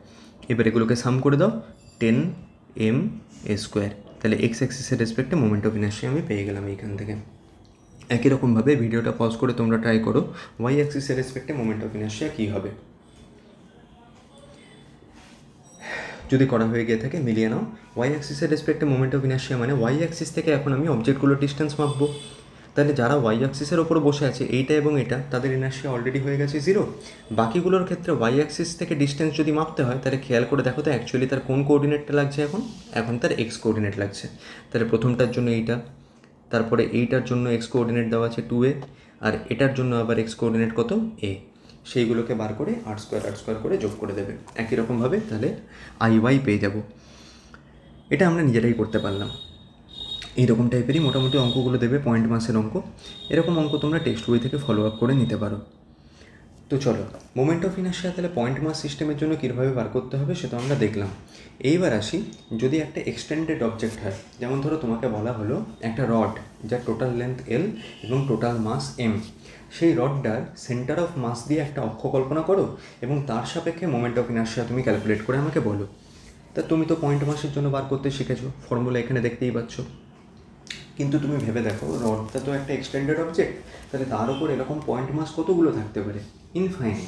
এবার এগুলোকে সাম করে দাও টেন এম এ স্কোয়ার তাহলে এক্স অ্যাক্সিসের রেসপেক্টে মোমেন্ট অফ ইনার্সি আমি পেয়ে গেলাম এইখান থেকে একই রকমভাবে ভিডিওটা পজ করে তোমরা ট্রাই করো ওয়াই অ্যাক্সিসের রেসপেক্টে মোমেন্ট অফ ইনার্শিয়া কী হবে যদি করা হয়ে গিয়ে থাকে মিলিয়ে নাও ওয়াই অ্যাক্সিসের রেসপেক্টে মোমেন্ট অফ ইনার্শিয়া মানে ওয়াই অ্যাক্সিস থেকে এখন আমি অবজেক্টগুলোর ডিস্টেন্স মাপবো তাহলে যারা ওয়াই অ্যাক্সিসের ওপর বসে আছে এইটা এবং এটা তাদের ইনার্শিয়া অলরেডি হয়ে গেছে জিরো বাকিগুলোর ক্ষেত্রে ওয়াই অ্যাক্সিস থেকে ডিস্টেন্স যদি মাপতে হয় তাহলে খেয়াল করে দেখো তো অ্যাকচুয়ালি তার কোন কোঅর্ডিনেটটা লাগছে এখন এখন তার এক্স কোঅর্ডিনেট লাগছে তাহলে প্রথমটার জন্য এইটা তারপরে এইটার জন্য এক্স কোঅর্ডিনেট দেওয়া আছে টু এ আর এটার জন্য আবার এক্স কোঅর্ডিনেট কত এ সেইগুলোকে বার করে আট স্কোয়ার আট স্কোয়ার করে যোগ করে দেবে একই রকমভাবে তাহলে আই ওয়াই পেয়ে যাব এটা আমরা নিজেরাই করতে পারলাম এইরকম টাইপেরই মোটামুটি অঙ্কগুলো দেবে পয়েন্ট মাসের অঙ্ক এরকম অঙ্ক তোমরা টেক্সট বই থেকে ফলো আপ করে নিতে পারো তো চলো মোমেন্ট অফ ইনার্শিয়া তাহলে পয়েন্ট মাস সিস্টেমের জন্য কীভাবে বার করতে হবে সেটা আমরা দেখলাম এইবার আসি যদি একটা এক্সটেন্ডেড অবজেক্ট হয় যেমন ধরো তোমাকে বলা হলো একটা রড যার টোটাল লেন্থ এল এবং টোটাল মাস এম সেই রডটার সেন্টার অফ মাস দিয়ে একটা অক্ষ কল্পনা করো এবং তার সাপেক্ষে মোমেন্ট অফ ইনার্শিয়া তুমি ক্যালকুলেট করে আমাকে বলো তা তুমি তো পয়েন্ট মাসের জন্য বার করতে শিখেছো ফর্মুলা এখানে দেখতেই পাচ্ছ কিন্তু তুমি ভেবে দেখো রডটা তো একটা এক্সটেন্ডেড অবজেক্ট তাহলে তার উপর এরকম পয়েন্ট মাস কতগুলো থাকতে পারে ইনফাইনাইট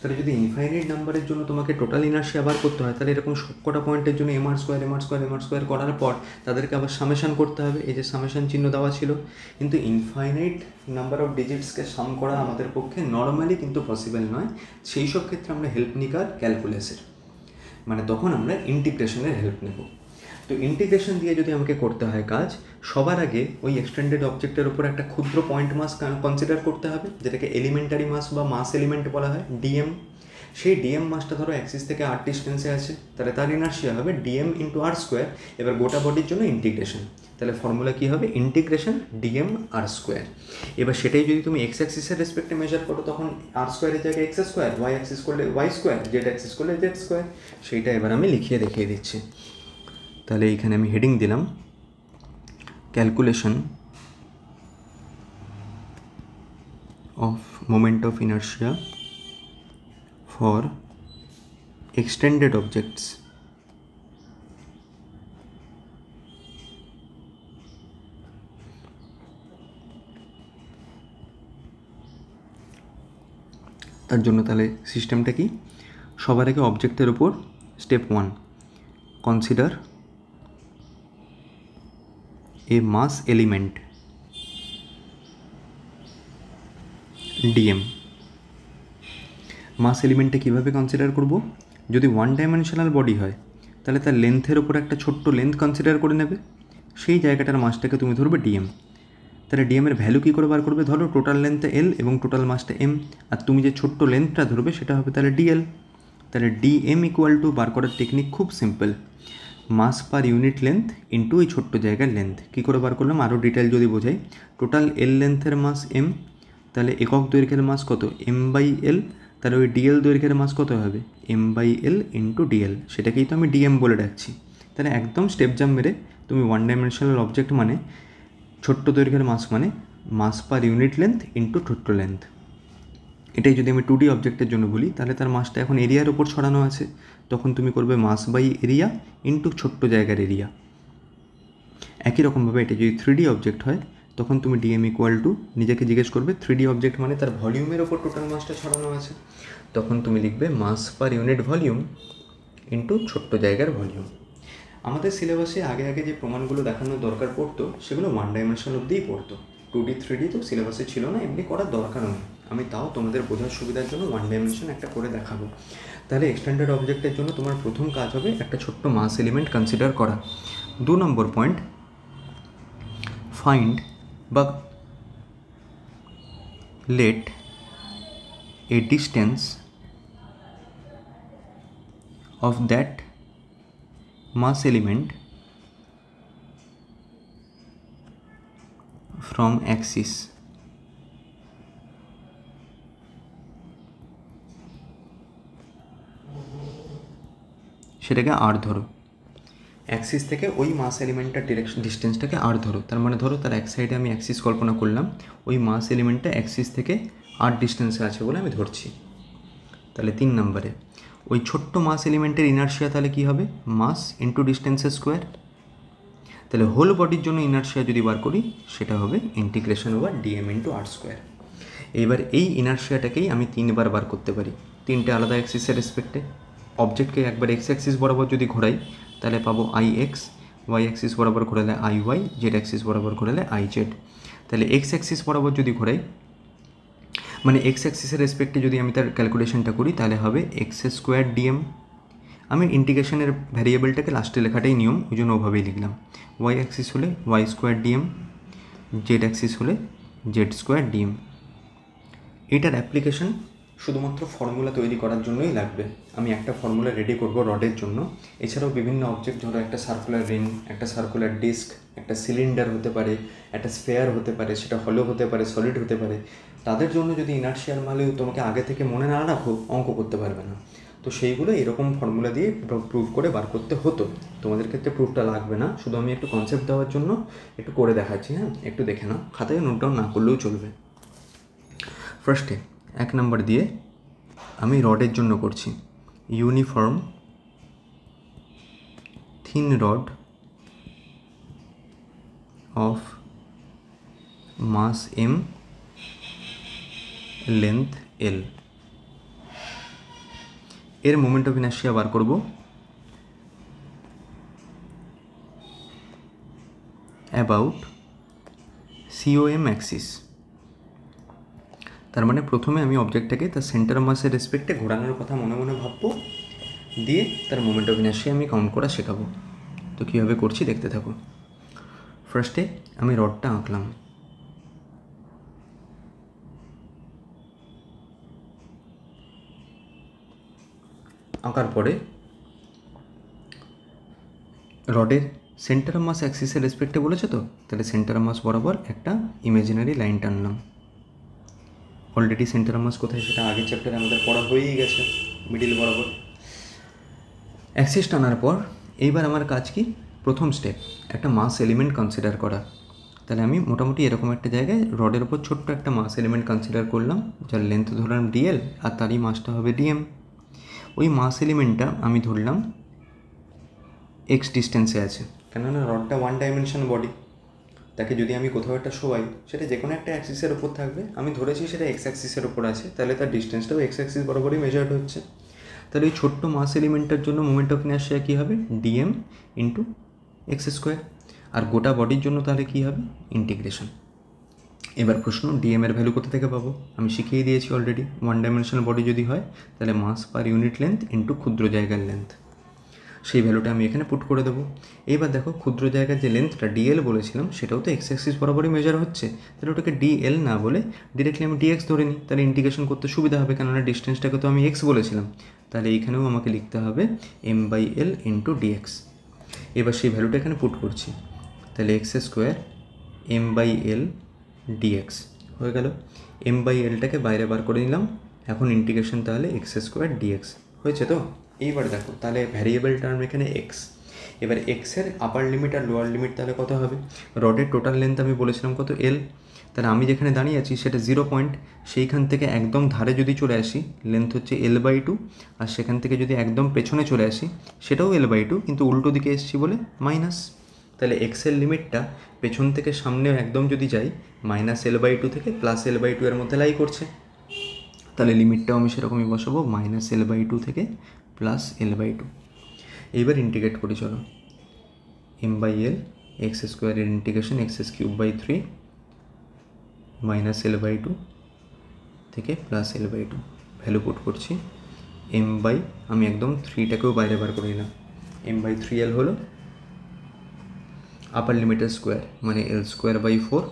তাহলে যদি ইনফাইনাইট নাম্বারের জন্য তোমাকে টোটাল ইনার্সি আবার করতে হয় তাহলে এরকম সবকটা পয়েন্টের জন্য MR square MR square MR square করার পর তাদেরকে আবার সামেশান করতে হবে এই যে সামেশান চিহ্ন দেওয়া ছিল কিন্তু ইনফাইনাইট নাম্বার অফ ডিজিটসকে সাম করা আমাদের পক্ষে নর্মালি কিন্তু পসিবল নয় সেই সব ক্ষেত্রে আমরা হেল্প নিই আর ক্যালকুলেসের মানে তখন আমরা ইন্টিগ্রেশনের হেল্প নেব তো ইন্টিগ্রেশন দিয়ে যদি আমাকে করতে হয় কাজ সবার আগে ওই এক্সটেন্ডেড অবজেক্টের উপর একটা ক্ষুদ্র পয়েন্ট মাস কনসিডার করতে হবে যেটাকে এলিমেন্টারি মাস বা মাস এলিমেন্ট বলা হয় ডিএম সেই ডিএম মাসটা ধরো অ্যাক্সিস থেকে আর ডিস্টেন্সে আছে তাহলে তার ইনার্সিয়া হবে ডিএম ইন্টু আর স্কোয়ার এবার গোটা বডির জন্য ইন্টিগ্রেশন তাহলে ফর্মুলা কী হবে ইন্টিগ্রেশন ডিএম আর স্কোয়ার এবার সেটাই যদি তুমি এক্স অ্যাক্সিসের রেসপেক্টে মেজার করো তখন আর স্কোয়ারের জায়গায় এক্স স্কোয়ার ওয়াই অ্যাক্সিস করলে ওয়াই স্কোয়ার জেড অ্যাক্সিস করলে জেড স্কোয়ার সেইটা এবার আমি লিখিয়ে দেখিয়ে দিচ্ছি তাহলে এইখানে আমি হেডিং দিলাম calculation of moment of inertia for extended objects. তার জন্য তাহলে সিস্টেমটা কি সবার আগে অবজেক্টের ওপর step one consider a mass element dm mass এলিমেন্টটা কীভাবে কনসিডার করব যদি ওয়ান ডাইমেনশনাল বডি হয় তাহলে তার লেন্থের ওপর একটা ছোট্ট লেন্থ কনসিডার করে নেবে সেই জায়গাটার মাসটাকে তুমি ধরবে ডিএম তাহলে ডিএমের ভ্যালু কী করে বার করবে ধরো টোটাল লেন্থটা এল এবং টোটাল মাসটা এম আর তুমি যে ছোট্ট লেন্থটা ধরবে সেটা হবে তাহলে ডিএল তাহলে ডিএম ইকুয়াল টু বার করার টেকনিক খুব simple mass per unit length into এই ছোট্ট জায়গার লেন্থ কী করে বার করলাম আরও ডিটেল যদি বোঝাই টোটাল এল লেন্থের মাস এম তাহলে একক দৈর্ঘ্যের মাস কত এম বাই এল তাহলে ওই ডিএল দৈর্ঘ্যের মাস কত হবে M by L into DL সেটাকেই তো আমি ডিএম বলে ডাকছি তাহলে একদম স্টেপ জাম্প মেরে তুমি ওয়ান ডাইমেনশনাল অবজেক্ট মানে ছোট্ট দৈর্ঘ্যের মাস মানে mass per unit length into ছোট্ট লেন্থ এটাই যদি আমি টু ডি অবজেক্টের জন্য বলি তাহলে তার মাসটা এখন এরিয়ার ওপর ছড়ানো আছে তখন তুমি করবে মাস বাই এরিয়া ইন্টু ছোট্ট জায়গার এরিয়া একই রকমভাবে এটা যদি থ্রি অবজেক্ট হয় তখন তুমি ডিএম ইকুয়াল টু নিজেকে জিজ্ঞেস করবে থ্রি অবজেক্ট মানে তার ভলিউমের ওপর টোটাল মাসটা ছড়ানো আছে তখন তুমি লিখবে mass per unit volume into ছোট্ট জায়গার ভলিউম আমাদের সিলেবাসে আগে আগে যে প্রমাণগুলো দেখানোর দরকার পড়তো সেগুলো ওয়ান ডাইমেনশন অবধিই পড়তো টু ডি থ্রি ডি তো সিলেবাসে ছিল না এমনি করার দরকারও নেই আমি তাও তোমাদের বোঝার সুবিধার জন্য ওয়ান ডাইমেনশন একটা করে দেখাবো তাহলে এক্সটেন্ডেড অবজেক্টের জন্য তোমার প্রথম কাজ হবে একটা ছোট্ট মাস এলিমেন্ট কনসিডার করা দু নম্বর পয়েন্ট ফাইন্ড বা let a distance of that mass element from axis সেটাকে আর ধরো অ্যাক্সিস থেকে ওই মাস এলিমেন্টটা ডিরেকশন ডিস্টেন্সটাকে আর ধরো তার মানে ধরো তার এক সাইডে আমি অ্যাক্সিস কল্পনা করলাম ওই মাস এলিমেন্টটা অ্যাক্সিস থেকে আর ডিস্টেন্সে আছে বলে আমি ধরছি তাহলে তিন নম্বরে ওই ছোট্ট মাস এলিমেন্টের ইনার্শিয়া তাহলে কী হবে মাস ইন্টু ডিস্টেন্সের স্কোয়ার তাহলে হোল বডির জন্য ইনার্শিয়া যদি বার করি সেটা হবে integration over dm into r square এইবার এই ইনার্শিয়াটাকেই আমি তিনবার বার করতে পারি তিনটে আলাদা অ্যাক্সিসের রেসপেক্টে অবজেক্টকে একবার এক্স অ্যাক্সিস বরাবর যদি ঘোরাই তাহলে পাবো আই এক্স ওয়াই অ্যাক্সিস বরাবর ঘোরালে আই ওয়াই জেড অ্যাক্সিস বরাবর ঘোরালে আই জেড তাহলে এক্স অ্যাক্সিস বরাবর যদি ঘোরাই মানে এক্স অ্যাক্সিসের রেসপেক্টে যদি আমি তার ক্যালকুলেশনটা করি তাহলে হবে এক্স স্কোয়ার ডিএম আমি ইন্টিগ্রেশনের ভ্যারিয়েবলটাকে লাস্টে লেখাটাই নিয়ম ওই জন্য ওভাবেই লিখলাম ওয়াই অ্যাক্সিস হলে y square dm z axis হলে জেড স্কোয়ার ডিএম এটার অ্যাপ্লিকেশন শুধুমাত্র ফর্মুলা তৈরি করার জন্যই লাগবে আমি একটা ফর্মুলা রেডি করব রডের জন্য এছাড়াও বিভিন্ন অবজেক্ট ধরো একটা সার্কুলার রিং একটা সার্কুলার ডিস্ক একটা সিলিন্ডার হতে পারে একটা স্পেয়ার হতে পারে সেটা হলো হতে পারে সলিড হতে পারে তাদের জন্য যদি ইনার্শিয়াল মালেও তোমাকে আগে থেকে মনে না রাখো অঙ্ক করতে পারবে না তো সেইগুলো এরকম ফর্মুলা দিয়ে প্রুভ করে বার করতে হতো তোমাদের ক্ষেত্রে প্রুফটা লাগবে না শুধু আমি একটু কনসেপ্ট দেওয়ার জন্য একটু করে দেখাচ্ছি হ্যাঁ একটু দেখে নাও খাতায় নোট ডাউন না করলেও চলবে ফার্স্টে এক নম্বর দিয়ে আমি রডের জন্য করছি uniform thin rod of mass m length l এর মোমেন্ট অফ ইনার্শিয়া বার করব অ্যাবাউট সিওএম অ্যাক্সিস তার মানে প্রথমে আমি অবজেক্টটাকে তার সেন্টার মাসের রেসপেক্টে ঘোরানোর কথা মনে মনে ভাববো দিয়ে তার মোমেন্ট অফ ইনার্সি আমি কাউন্ট করা শেখাবো তো কীভাবে করছি দেখতে থাকো ফার্স্টে আমি রডটা আঁকলাম আঁকার পরে রডের সেন্টার মাস অ্যাক্সিসের রেসপেক্টে বলেছে তো তাহলে সেন্টার মাস বরাবর একটা ইমাজিনারি লাইন টানলাম অলরেডি সেন্টার মাস কোথায় সেটা আগের চ্যাপ্টারে আমাদের পড়া হয়েই গেছে মিডিল বরাবর অ্যাক্সেস টানার পর এইবার আমার কাজ কি প্রথম স্টেপ একটা মাস এলিমেন্ট কনসিডার করা তাহলে আমি মোটামুটি এরকম একটা জায়গায় রডের ওপর ছোট্ট একটা মাস এলিমেন্ট কনসিডার করলাম যার লেন্থ ধরলাম ডিএল আর তারই মাসটা হবে ডিএম ওই মাস এলিমেন্টটা আমি ধরলাম এক্স ডিস্টেন্সে আছে কেননা রডটা ওয়ান ডাইমেনশন বডি তাকে যদি আমি কোথাও একটা শোয়াই সেটা যে কোনো একটা অ্যাক্সিসের ওপর থাকবে আমি ধরেছি সেটা এক্স অ্যাক্সিসের ওপর আছে তাহলে তার ডিস্টেন্সটাও এক্স অ্যাক্সিস বরাবরই মেজার্ড হচ্ছে তাহলে এই ছোট্ট মাস এলিমেন্টের জন্য মোমেন্ট অফ ইনার্শিয়া কী হবে ডিএম ইন্টু এক্স স্কোয়ার আর গোটা বডির জন্য তাহলে কী হবে ইন্টিগ্রেশন এবার প্রশ্ন ডিএম এর ভ্যালু কোথা থেকে পাবো আমি শিখিয়ে দিয়েছি অলরেডি ওয়ান ডাইমেনশনাল বডি যদি হয় তাহলে mass per unit length into ক্ষুদ্র জায়গার লেন্থ সেই ভ্যালুটা আমি এখানে পুট করে দেবো এইবার দেখো ক্ষুদ্র জায়গার যে লেন্থটা ডিএল বলেছিলাম সেটাও তো এক্স এক্সিস বরাবরই মেজার হচ্ছে তাহলে ওটাকে ডিএল না বলে ডিরেক্টলি আমি ডিএক্স ধরে নিই তাহলে ইন্টিগ্রেশন করতে সুবিধা হবে কেননা ডিস্টেন্সটাকে তো আমি এক্স বলেছিলাম তাহলে এইখানেও আমাকে লিখতে হবে M by L into dx এবার সেই ভ্যালুটা এখানে পুট করছি তাহলে x square m by l dx হয়ে গেল এম বাই এলটাকে বাইরে বার করে নিলাম এখন ইন্টিগ্রেশন তাহলে এক্স স্কোয়ার ডিএক্স হয়েছে তো এইবার দেখো তাহলে ভ্যারিয়েবল টার্ম এখানে এক্স এবার এক্সের আপার লিমিট আর লোয়ার লিমিট তাহলে কত হবে রডের টোটাল লেন্থ আমি বলেছিলাম কত এল তাহলে আমি যেখানে দাঁড়িয়ে আছি সেটা জিরো পয়েন্ট সেইখান থেকে একদম ধারে যদি চলে আসি লেন্থ হচ্ছে এল বাই টু আর সেখান থেকে যদি একদম পেছনে চলে আসি সেটাও এল বাই টু কিন্তু উল্টো দিকে এসছি বলে মাইনাস তাহলে এক্সের লিমিটটা পেছন থেকে সামনে একদম যদি যাই মাইনাস এল বাই টু থেকে প্লাস এল বাই টু এর মধ্যে লাই করছে তাহলে লিমিটটাও আমি সেরকমই বসাবো মাইনাস এল বাই টু থেকে প্লাস এল বাই টু এইবার ইন্টিগ্রেট করি চলো এম বাই এল এক্স স্কোয়ারের integration x cube by three minus l by two থেকে plus l by two value put করছি এম বাই আমি একদম থ্রিটাকেও বাইরে বার করে নিলাম এম বাই থ্রি এল হলো আপার লিমিটের স্কোয়ার মানে l square by four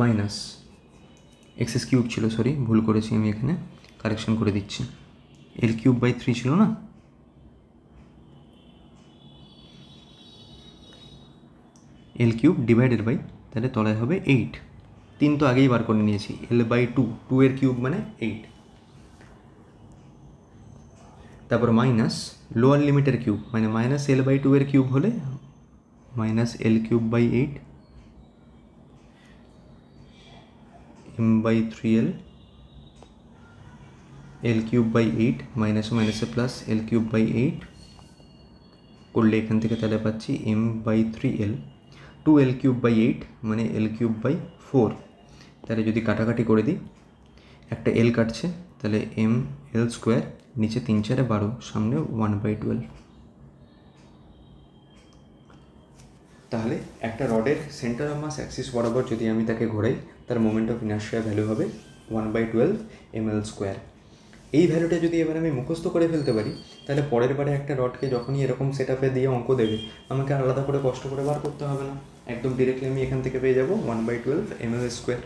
minus x's cube ছিল সরি ভুল করেছি আমি এখানে কারেকশন করে দিচ্ছি এল কিউব বাই থ্রি ছিল না এল কিউব ডিভাইডেড বাই তাহলে তলায় হবে এইট তিন তো আগেই বার করে নিয়েছি এল বাই টু টু এর কিউব মানে এইট তারপর মাইনাস লোয়ার লিমিটের কিউব মানে মাইনাস এল বাই টু এর কিউব হলে minus l cube by eight m by three l l cube by eight মাইনাসে মাইনাসে plus l cube by eight করলে এখান থেকে তাহলে পাচ্ছি m by three l two l cube by eight মানে এল কিউব বাই ফোর তাহলে যদি কাটাকাটি করে দিই একটা এল কাটছে তাহলে এম এল স্কোয়ার নিচে তিন চারে বারো সামনে ওয়ান বাই টুয়েলভ তাহলে একটা রডের সেন্টার অফ মাস অ্যাক্সিস বরাবর যদি আমি তাকে ঘোরাই তার মোমেন্ট অফ ইনার্শিয়া ভ্যালু হবে one by twelve m L square এই ভ্যালুটা যদি এবার আমি মুখস্থ করে ফেলতে পারি তাহলে পরের বারে একটা রডকে যখনই এরকম সেট আপে দিয়ে অঙ্ক দেবে আমাকে আলাদা করে কষ্ট করে বার করতে হবে না একদম ডিরেক্টলি আমি এখান থেকে পেয়ে যাবো one by twelve m L square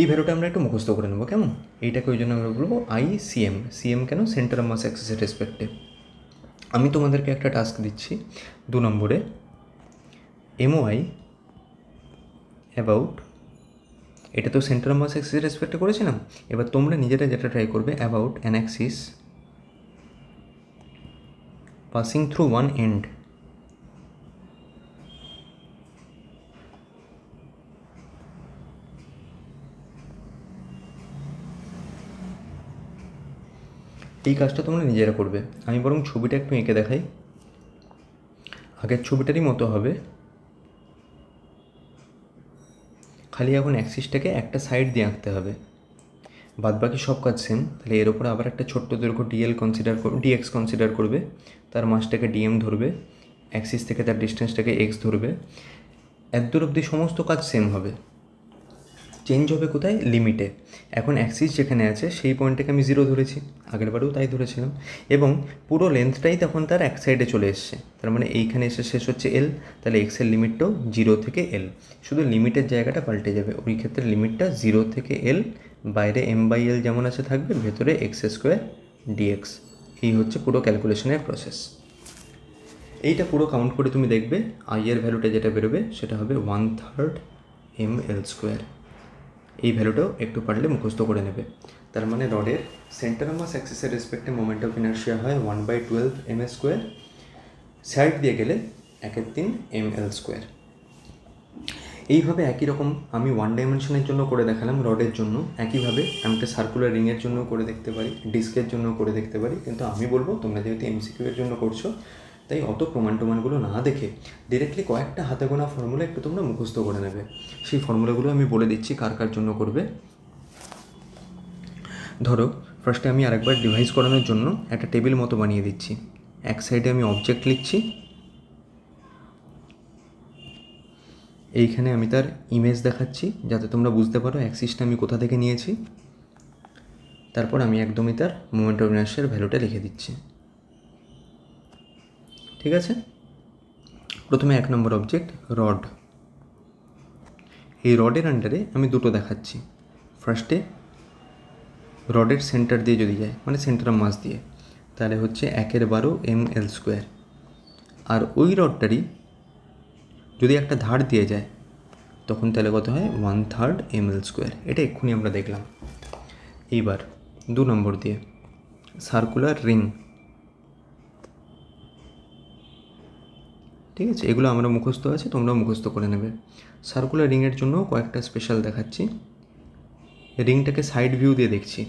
এই ভ্যালুটা আমরা একটু মুখস্থ করে নেবো কেমন এইটাকে ওই জন্য আমরা বলবো আই সিএম সিএম কেন সেন্টার মাস অ্যাক্সেসের রেসপেক্টে আমি তোমাদেরকে একটা টাস্ক দিচ্ছি দু নম্বরে এমওআই অ্যাবাউট এটা তো সেন্টার মাস অ্যাক্সিসের রেসপেক্টে করেছিলাম এবার তোমরা নিজেরা যেটা ট্রাই করবে about an axis passing through one end এই কাজটা তোমরা নিজেরা করবে আমি বরং ছবিটা একটু এঁকে দেখাই আগের ছবিটারই মতো হবে খালি এখন অ্যাক্সিসটাকে একটা সাইড দিয়ে আঁকতে হবে বাদ বাকি সব কাজ সেম তাহলে এর ওপরে আবার একটা ছোট্ট দৈর্ঘ্য ডিএল কনসিডার ডিএক্স কনসিডার করবে তার মাসটাকে ডিএম ধরবে অ্যাক্সিস থেকে তার ডিস্টেন্সটাকে এক্স ধরবে এত দূর অবধি সমস্ত কাজ সেম হবে চেঞ্জ হবে কোথায় লিমিটে এখন অ্যাক্সিস যেখানে আছে সেই পয়েন্টটাকে আমি জিরো ধরেছি বারেও তাই ধরেছিলাম এবং পুরো লেন্থটাই তখন তার এক সাইডে চলে এসছে তার মানে এইখানে এসে শেষ হচ্ছে এল তাহলে এক্সের লিমিটটাও জিরো থেকে এল শুধু লিমিটের জায়গাটা পাল্টে যাবে ওই ক্ষেত্রে লিমিটটা জিরো থেকে এল বাইরে এম বাই এল যেমন আছে থাকবে ভেতরে এক্স স্কোয়ার ডিএক্স এই হচ্ছে পুরো ক্যালকুলেশনের প্রসেস এইটা পুরো কাউন্ট করে তুমি দেখবে আইয়ের ভ্যালুটা যেটা বেরোবে সেটা হবে ওয়ান থার্ড এম এল স্কোয়ার এই ভ্যালুটাও একটু পারলে মুখস্থ করে নেবে তার মানে রডের সেন্টার মাস অ্যাক্সেসের রেসপেক্টে মোমেন্ট অফ ইনার্শিয়া হয় one by twelve m A square side দিয়ে গেলে একের তিন এম এল স্কোয়ার এইভাবে একই রকম আমি ওয়ান ডাইমেনশনের জন্য করে দেখালাম রডের জন্য একইভাবে আমি একটা সার্কুলার রিংয়ের জন্য করে দেখতে পারি ডিস্কের জন্য করে দেখতে পারি কিন্তু আমি বলবো তোমরা যেহেতু এমসিকিউ এর জন্য করছো তাই অত প্রমাণ টমানগুলো না দেখে ডিরেক্টলি কয়েকটা হাতে গোনা ফর্মুলা একটু তোমরা মুখস্থ করে নেবে সেই ফর্মুলাগুলো আমি বলে দিচ্ছি কার কার জন্য করবে ধরো ফার্স্টে আমি আরেকবার ডিভাইস করানোর জন্য একটা টেবিল মতো বানিয়ে দিচ্ছি এক সাইডে আমি অবজেক্ট লিখছি এইখানে আমি তার ইমেজ দেখাচ্ছি যাতে তোমরা বুঝতে পারো অ্যাক্সিসটা আমি কোথা থেকে নিয়েছি তারপর আমি একদমই তার মোমেন্ট অবিনাশের ভ্যালুটা লিখে দিচ্ছি ঠিক আছে প্রথমে এক নম্বর অবজেক্ট রড এই রডের আন্ডারে আমি দুটো দেখাচ্ছি ফার্স্টে রডের সেন্টার দিয়ে যদি যায় মানে সেন্টার মাস দিয়ে তাহলে হচ্ছে একের বারো এম এল স্কোয়ার আর ওই রডটারই যদি একটা ধার দিয়ে যায় তখন তাহলে কত হয় ওয়ান থার্ড এম এল স্কোয়ার এটা এক্ষুনি আমরা দেখলাম এইবার দু নম্বর দিয়ে সার্কুলার রিং ঠিক আছে এগুলো আমরা মুখস্থ আছে তোমরাও মুখস্থ করে নেবে সার্কুলার রিংয়ের জন্য কয়েকটা স্পেশাল দেখাচ্ছি রিংটাকে সাইড ভিউ দিয়ে দেখছি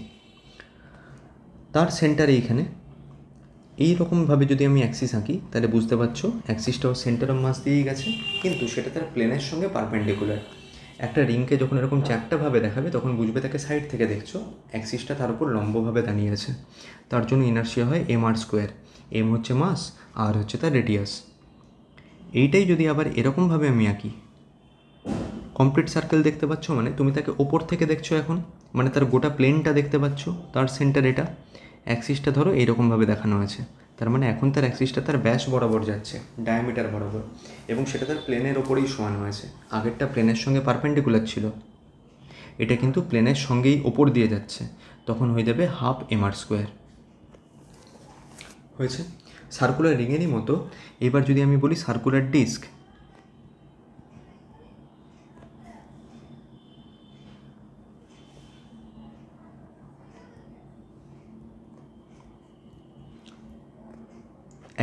তার সেন্টারে এইখানে এই রকমভাবে যদি আমি অ্যাক্সিস আঁকি তাহলে বুঝতে পারছো অ্যাক্সিসটাও সেন্টার অফ মাস দিয়েই গেছে কিন্তু সেটা তার প্লেনের সঙ্গে পারপেন্ডিকুলার একটা রিংকে যখন এরকম চারটাভাবে দেখাবে তখন বুঝবে তাকে সাইড থেকে দেখছো অ্যাক্সিসটা তার উপর লম্বভাবে দাঁড়িয়ে আছে তার জন্য ইনার্সিয়া হয় এম আর স্কোয়ার এম হচ্ছে মাস আর হচ্ছে তার রেডিয়াস এইটাই যদি আবার এরকমভাবে আমি আঁকি কমপ্লিট সার্কেল দেখতে পাচ্ছ মানে তুমি তাকে ওপর থেকে দেখছো এখন মানে তার গোটা প্লেনটা দেখতে পাচ্ছ তার সেন্টার এটা অ্যাক্সিসটা ধরো এইরকমভাবে দেখানো আছে তার মানে এখন তার অ্যাক্সিসটা তার ব্যাস বরাবর যাচ্ছে ডায়ামিটার বরাবর এবং সেটা তার প্লেনের ওপরেই শোয়ানো আছে আগেরটা প্লেনের সঙ্গে পারপেন্ডিকুলার ছিল এটা কিন্তু প্লেনের সঙ্গেই ওপর দিয়ে যাচ্ছে তখন হয়ে যাবে হাফ এমআর স্কোয়ার হয়েছে সার্কুলার রিংয়েরই মতো এবার যদি আমি বলি সার্কুলার ডিস্ক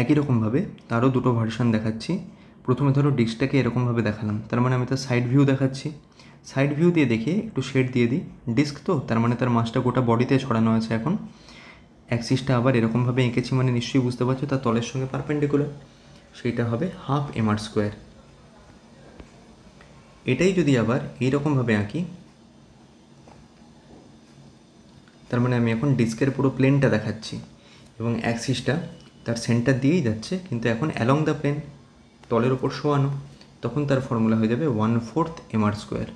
একই রকমভাবে তারও দুটো ভার্সান দেখাচ্ছি প্রথমে ধরো ডিস্কটাকে এরকমভাবে দেখালাম তার মানে আমি তার সাইড ভিউ দেখাচ্ছি সাইড ভিউ দিয়ে দেখে একটু শেড দিয়ে দিই ডিস্ক তো তার মানে তার মাছটা গোটা বডিতে ছড়ানো আছে এখন অ্যাক্সিসটা আবার এরকমভাবে এঁকেছি মানে নিশ্চয়ই বুঝতে পারছো তার তলের সঙ্গে পারপেন্ডিকুলার সেইটা হবে হাফ এম আর স্কোয়ার এটাই যদি আবার এইরকমভাবে আঁকি তার মানে আমি এখন ডিস্কের পুরো প্লেনটা দেখাচ্ছি এবং অ্যাক্সিসটা তার সেন্টার দিয়েই যাচ্ছে কিন্তু এখন অ্যালং দ্য প্লেন তলের ওপর শোয়ানো তখন তার ফর্মুলা হয়ে যাবে ওয়ান ফোর্থ এম আর স্কোয়ার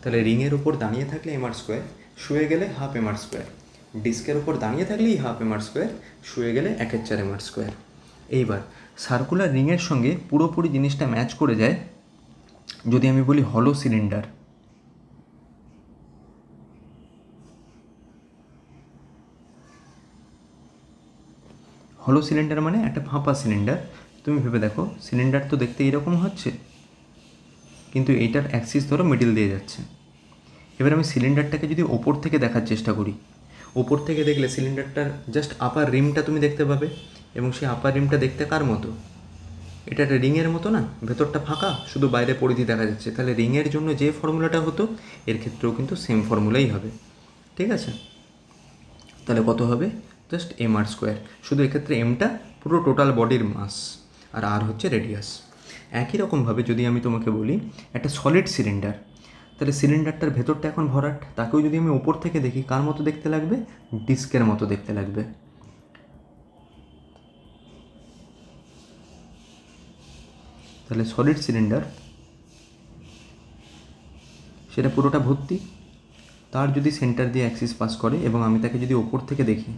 তাহলে রিংয়ের ওপর দাঁড়িয়ে থাকলে এম আর স্কোয়ার শুয়ে গেলে হাফ এম আর স্কোয়ার ডিস্কের উপর দাঁড়িয়ে থাকলেই হাফ এম আর স্কোয়ার শুয়ে গেলে একের চার এম আর স্কোয়ার এইবার সার্কুলার রিংয়ের সঙ্গে পুরোপুরি জিনিসটা ম্যাচ করে যায় যদি আমি বলি হলো সিলিন্ডার হলো সিলিন্ডার মানে একটা ফাঁপা সিলিন্ডার তুমি ভেবে দেখো সিলিন্ডার তো দেখতে এরকম হচ্ছে কিন্তু এইটার অ্যাক্সিস ধরো মিডিল দিয়ে যাচ্ছে এবার আমি সিলিন্ডারটাকে যদি ওপর থেকে দেখার চেষ্টা করি ওপর থেকে দেখলে সিলিন্ডারটার জাস্ট আপার রিমটা তুমি দেখতে পাবে এবং সেই আপার রিমটা দেখতে কার মতো এটা একটা রিংয়ের মতো না ভেতরটা ফাঁকা শুধু বাইরে পরিধি দেখা যাচ্ছে তাহলে রিংয়ের জন্য যে ফর্মুলাটা হতো এর ক্ষেত্রেও কিন্তু সেম ফর্মুলাই হবে ঠিক আছে তাহলে কত হবে জাস্ট এম আর স্কোয়ার শুধু এক্ষেত্রে এমটা পুরো টোটাল বডির মাস আর আর হচ্ছে রেডিয়াস একই রকমভাবে যদি আমি তোমাকে বলি একটা সলিড সিলিন্ডার তাহলে সিলিন্ডারটার ভেতরটা এখন ভরাট তাকেও যদি আমি ওপর থেকে দেখি কার মতো দেখতে লাগবে ডিস্কের মতো দেখতে লাগবে তাহলে সলিড সিলিন্ডার সেটা পুরোটা ভর্তি তার যদি সেন্টার দিয়ে অ্যাক্সিস পাস করে এবং আমি তাকে যদি ওপর থেকে দেখি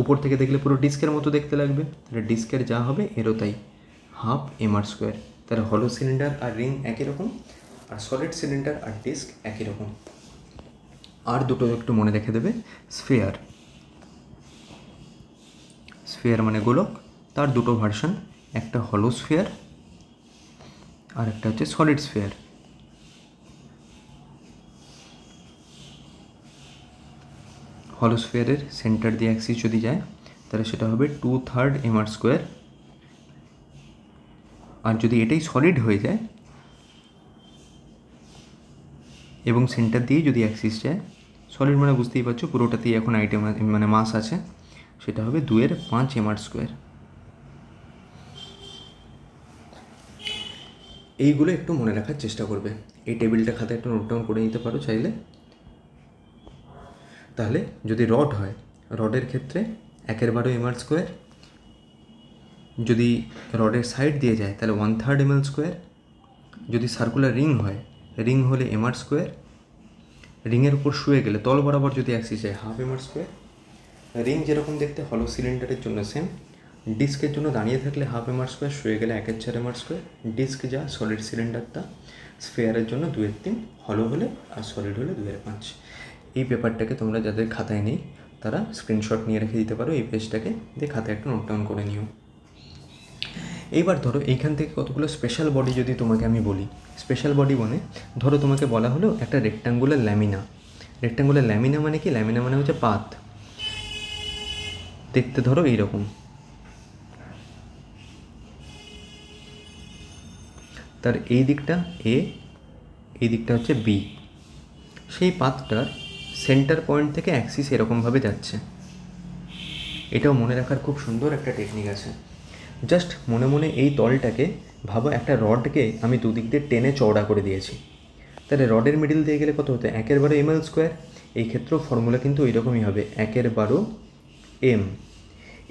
ওপর থেকে দেখলে পুরো ডিস্কের মতো দেখতে লাগবে তাহলে ডিস্কের যা হবে এরও তাই হাফ এমআর স্কোয়ার তাহলে হলো সিলিন্ডার আর রিং একই রকম আর সলিড সিলিন্ডার আর ডিস্ক একই রকম আর দুটো একটু মনে রেখে দেবে স্ফিয়ার স্ফিয়ার মানে গোলক তার দুটো ভার্সন একটা হলো স্ফিয়ার আর একটা হচ্ছে সলিড স্ফিয়ার হলোস্ফিয়ারের সেন্টার দিয়ে অ্যাক্সিস যদি যায় তাহলে সেটা হবে টু থার্ড এমআর স্কোয়ার আর যদি এটাই সলিড হয়ে যায় এবং সেন্টার দিয়ে যদি অ্যাক্সিস যায় সলিড মানে বুঝতেই পারছো পুরোটাতেই এখন আইটেম মানে মাস আছে সেটা হবে দুয়ের পাঁচ এমআর স্কোয়ার এইগুলো একটু মনে রাখার চেষ্টা করবে এই টেবিলটা খাতে একটু নোট ডাউন করে নিতে পারো চাইলে তাহলে যদি রড হয় রডের ক্ষেত্রে একের বারো এমআর স্কোয়ার যদি রডের সাইড দিয়ে যায় তাহলে ওয়ান থার্ড এমএল স্কোয়ার যদি সার্কুলার রিং হয় রিং হলে এমআর স্কোয়ার রিংয়ের উপর শুয়ে গেলে তল বরাবর যদি অ্যাক্সিস হয় হাফ এমআর স্কোয়ার রিং যেরকম দেখতে হলো সিলিন্ডারের জন্য সেম ডিস্কের জন্য দাঁড়িয়ে থাকলে হাফ এমআর স্কোয়ার শুয়ে গেলে এক চার এমআর স্কোয়ার ডিস্ক যা সলিড সিলিন্ডারটা স্পেয়ারের জন্য দুয়ের তিন হলো হলে আর সলিড হলে দুয়ের পাঁচ এই পেপারটাকে তোমরা যাদের খাতায় নেই তারা স্ক্রিনশট নিয়ে রেখে দিতে পারো এই পেজটাকে দিয়ে খাতায় একটা নোট ডাউন করে নিও এইবার ধরো এইখান থেকে কতগুলো স্পেশাল বডি যদি তোমাকে আমি বলি স্পেশাল বডি মানে ধরো তোমাকে বলা হলো একটা রেক্ট্যাঙ্গুলার ল্যামিনা রেক্ট্যাঙ্গুলার ল্যামিনা মানে কি ল্যামিনা মানে হচ্ছে পাত দেখতে ধরো এইরকম তার এই দিকটা এ এই দিকটা হচ্ছে বি সেই পাতটার সেন্টার পয়েন্ট থেকে অ্যাক্সিস এরকমভাবে যাচ্ছে এটাও মনে রাখার খুব সুন্দর একটা টেকনিক আছে জাস্ট মনে মনে এই তলটাকে ভাবো একটা রডকে আমি দুদিক দিয়ে টেনে চওড়া করে দিয়েছি তাহলে রডের মিডিল দিয়ে গেলে কত হতো একের বারো এম এল স্কোয়ার এই ক্ষেত্রেও ফর্মুলা কিন্তু এরকমই হবে একের বারো এম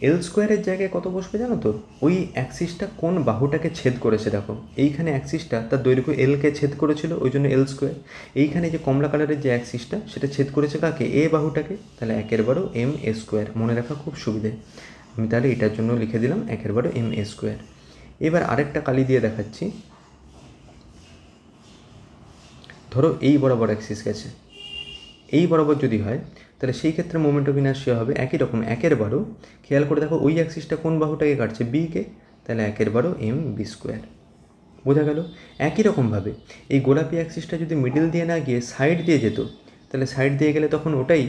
এল স্কোয়ারের জায়গায় কত বসবে জানো তো ওই অ্যাক্সিসটা কোন বাহুটাকে ছেদ করেছে দেখো এইখানে অ্যাক্সিসটা তার দৈর্ঘ্য এলকে ছেদ করেছিল ওই জন্য এল স্কোয়ার এইখানে যে কমলা কালারের যে অ্যাক্সিসটা সেটা ছেদ করেছে কাকে এ বাহুটাকে তাহলে একের বারো এম এ স্কোয়ার মনে রাখা খুব সুবিধে আমি তাহলে এটার জন্য লিখে দিলাম একের বারো এম এ স্কোয়ার এবার আরেকটা কালি দিয়ে দেখাচ্ছি ধরো এই বরাবর অ্যাক্সিস গেছে এই বরাবর যদি হয় তাহলে সেই ক্ষেত্রে মোমেন্ট অফ ইনার্শিয়া হবে একই রকম একের বারো খেয়াল করে দেখো ওই অ্যাক্সিসটা কোন বাহুটাকে কাটছে বিকে তাহলে একের বারো এম বি স্কোয়ার বোঝা গেল একই রকমভাবে এই গোলাপি অ্যাক্সিসটা যদি মিডিল দিয়ে না গিয়ে সাইড দিয়ে যেত তাহলে সাইড দিয়ে গেলে তখন ওটাই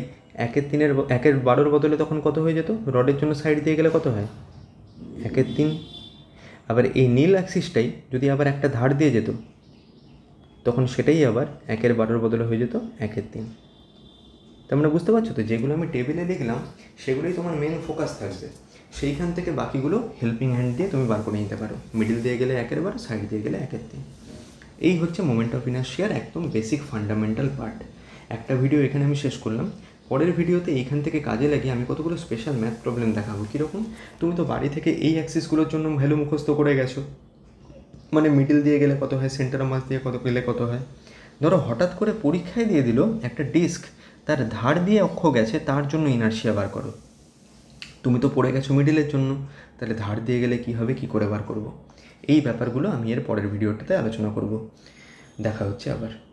একের তিনের একের বারোর বদলে তখন কত হয়ে যেত রডের জন্য সাইড দিয়ে গেলে কত হয় একের তিন আবার এই নীল অ্যাক্সিসটাই যদি আবার একটা ধার দিয়ে যেত তখন সেটাই আবার একের বারোর বদলে হয়ে যেত একের তিন তোমরা মানে বুঝতে পারছো তো যেগুলো আমি টেবিলে লিখলাম সেগুলোই তোমার মেন ফোকাস থাকবে সেইখান থেকে বাকিগুলো হেল্পিং হ্যান্ড দিয়ে তুমি বার করে নিতে পারো মিডিল দিয়ে গেলে একের বার সাইড দিয়ে গেলে একের তিন এই হচ্ছে মোমেন্ট অফ ইনার্শিয়ার একদম বেসিক ফান্ডামেন্টাল পার্ট একটা ভিডিও এখানে আমি শেষ করলাম পরের ভিডিওতে এইখান থেকে কাজে লাগিয়ে আমি কতগুলো স্পেশাল ম্যাথ প্রবলেম দেখাবো কীরকম তুমি তো বাড়ি থেকে এই অ্যাক্সিসগুলোর জন্য ভ্যালু মুখস্থ করে গেছো মানে মিডিল দিয়ে গেলে কত হয় সেন্টার মাস দিয়ে কত গেলে কত হয় ধরো হঠাৎ করে পরীক্ষায় দিয়ে দিল একটা ডিস্ক তার ধার দিয়ে অক্ষ গেছে তার জন্য ইনার্সিয়া বার করো তুমি তো পড়ে গেছো মিডিলের জন্য তাহলে ধার দিয়ে গেলে কি হবে কি করে বার করব এই ব্যাপারগুলো আমি এর পরের ভিডিওটাতে আলোচনা করব দেখা হচ্ছে আবার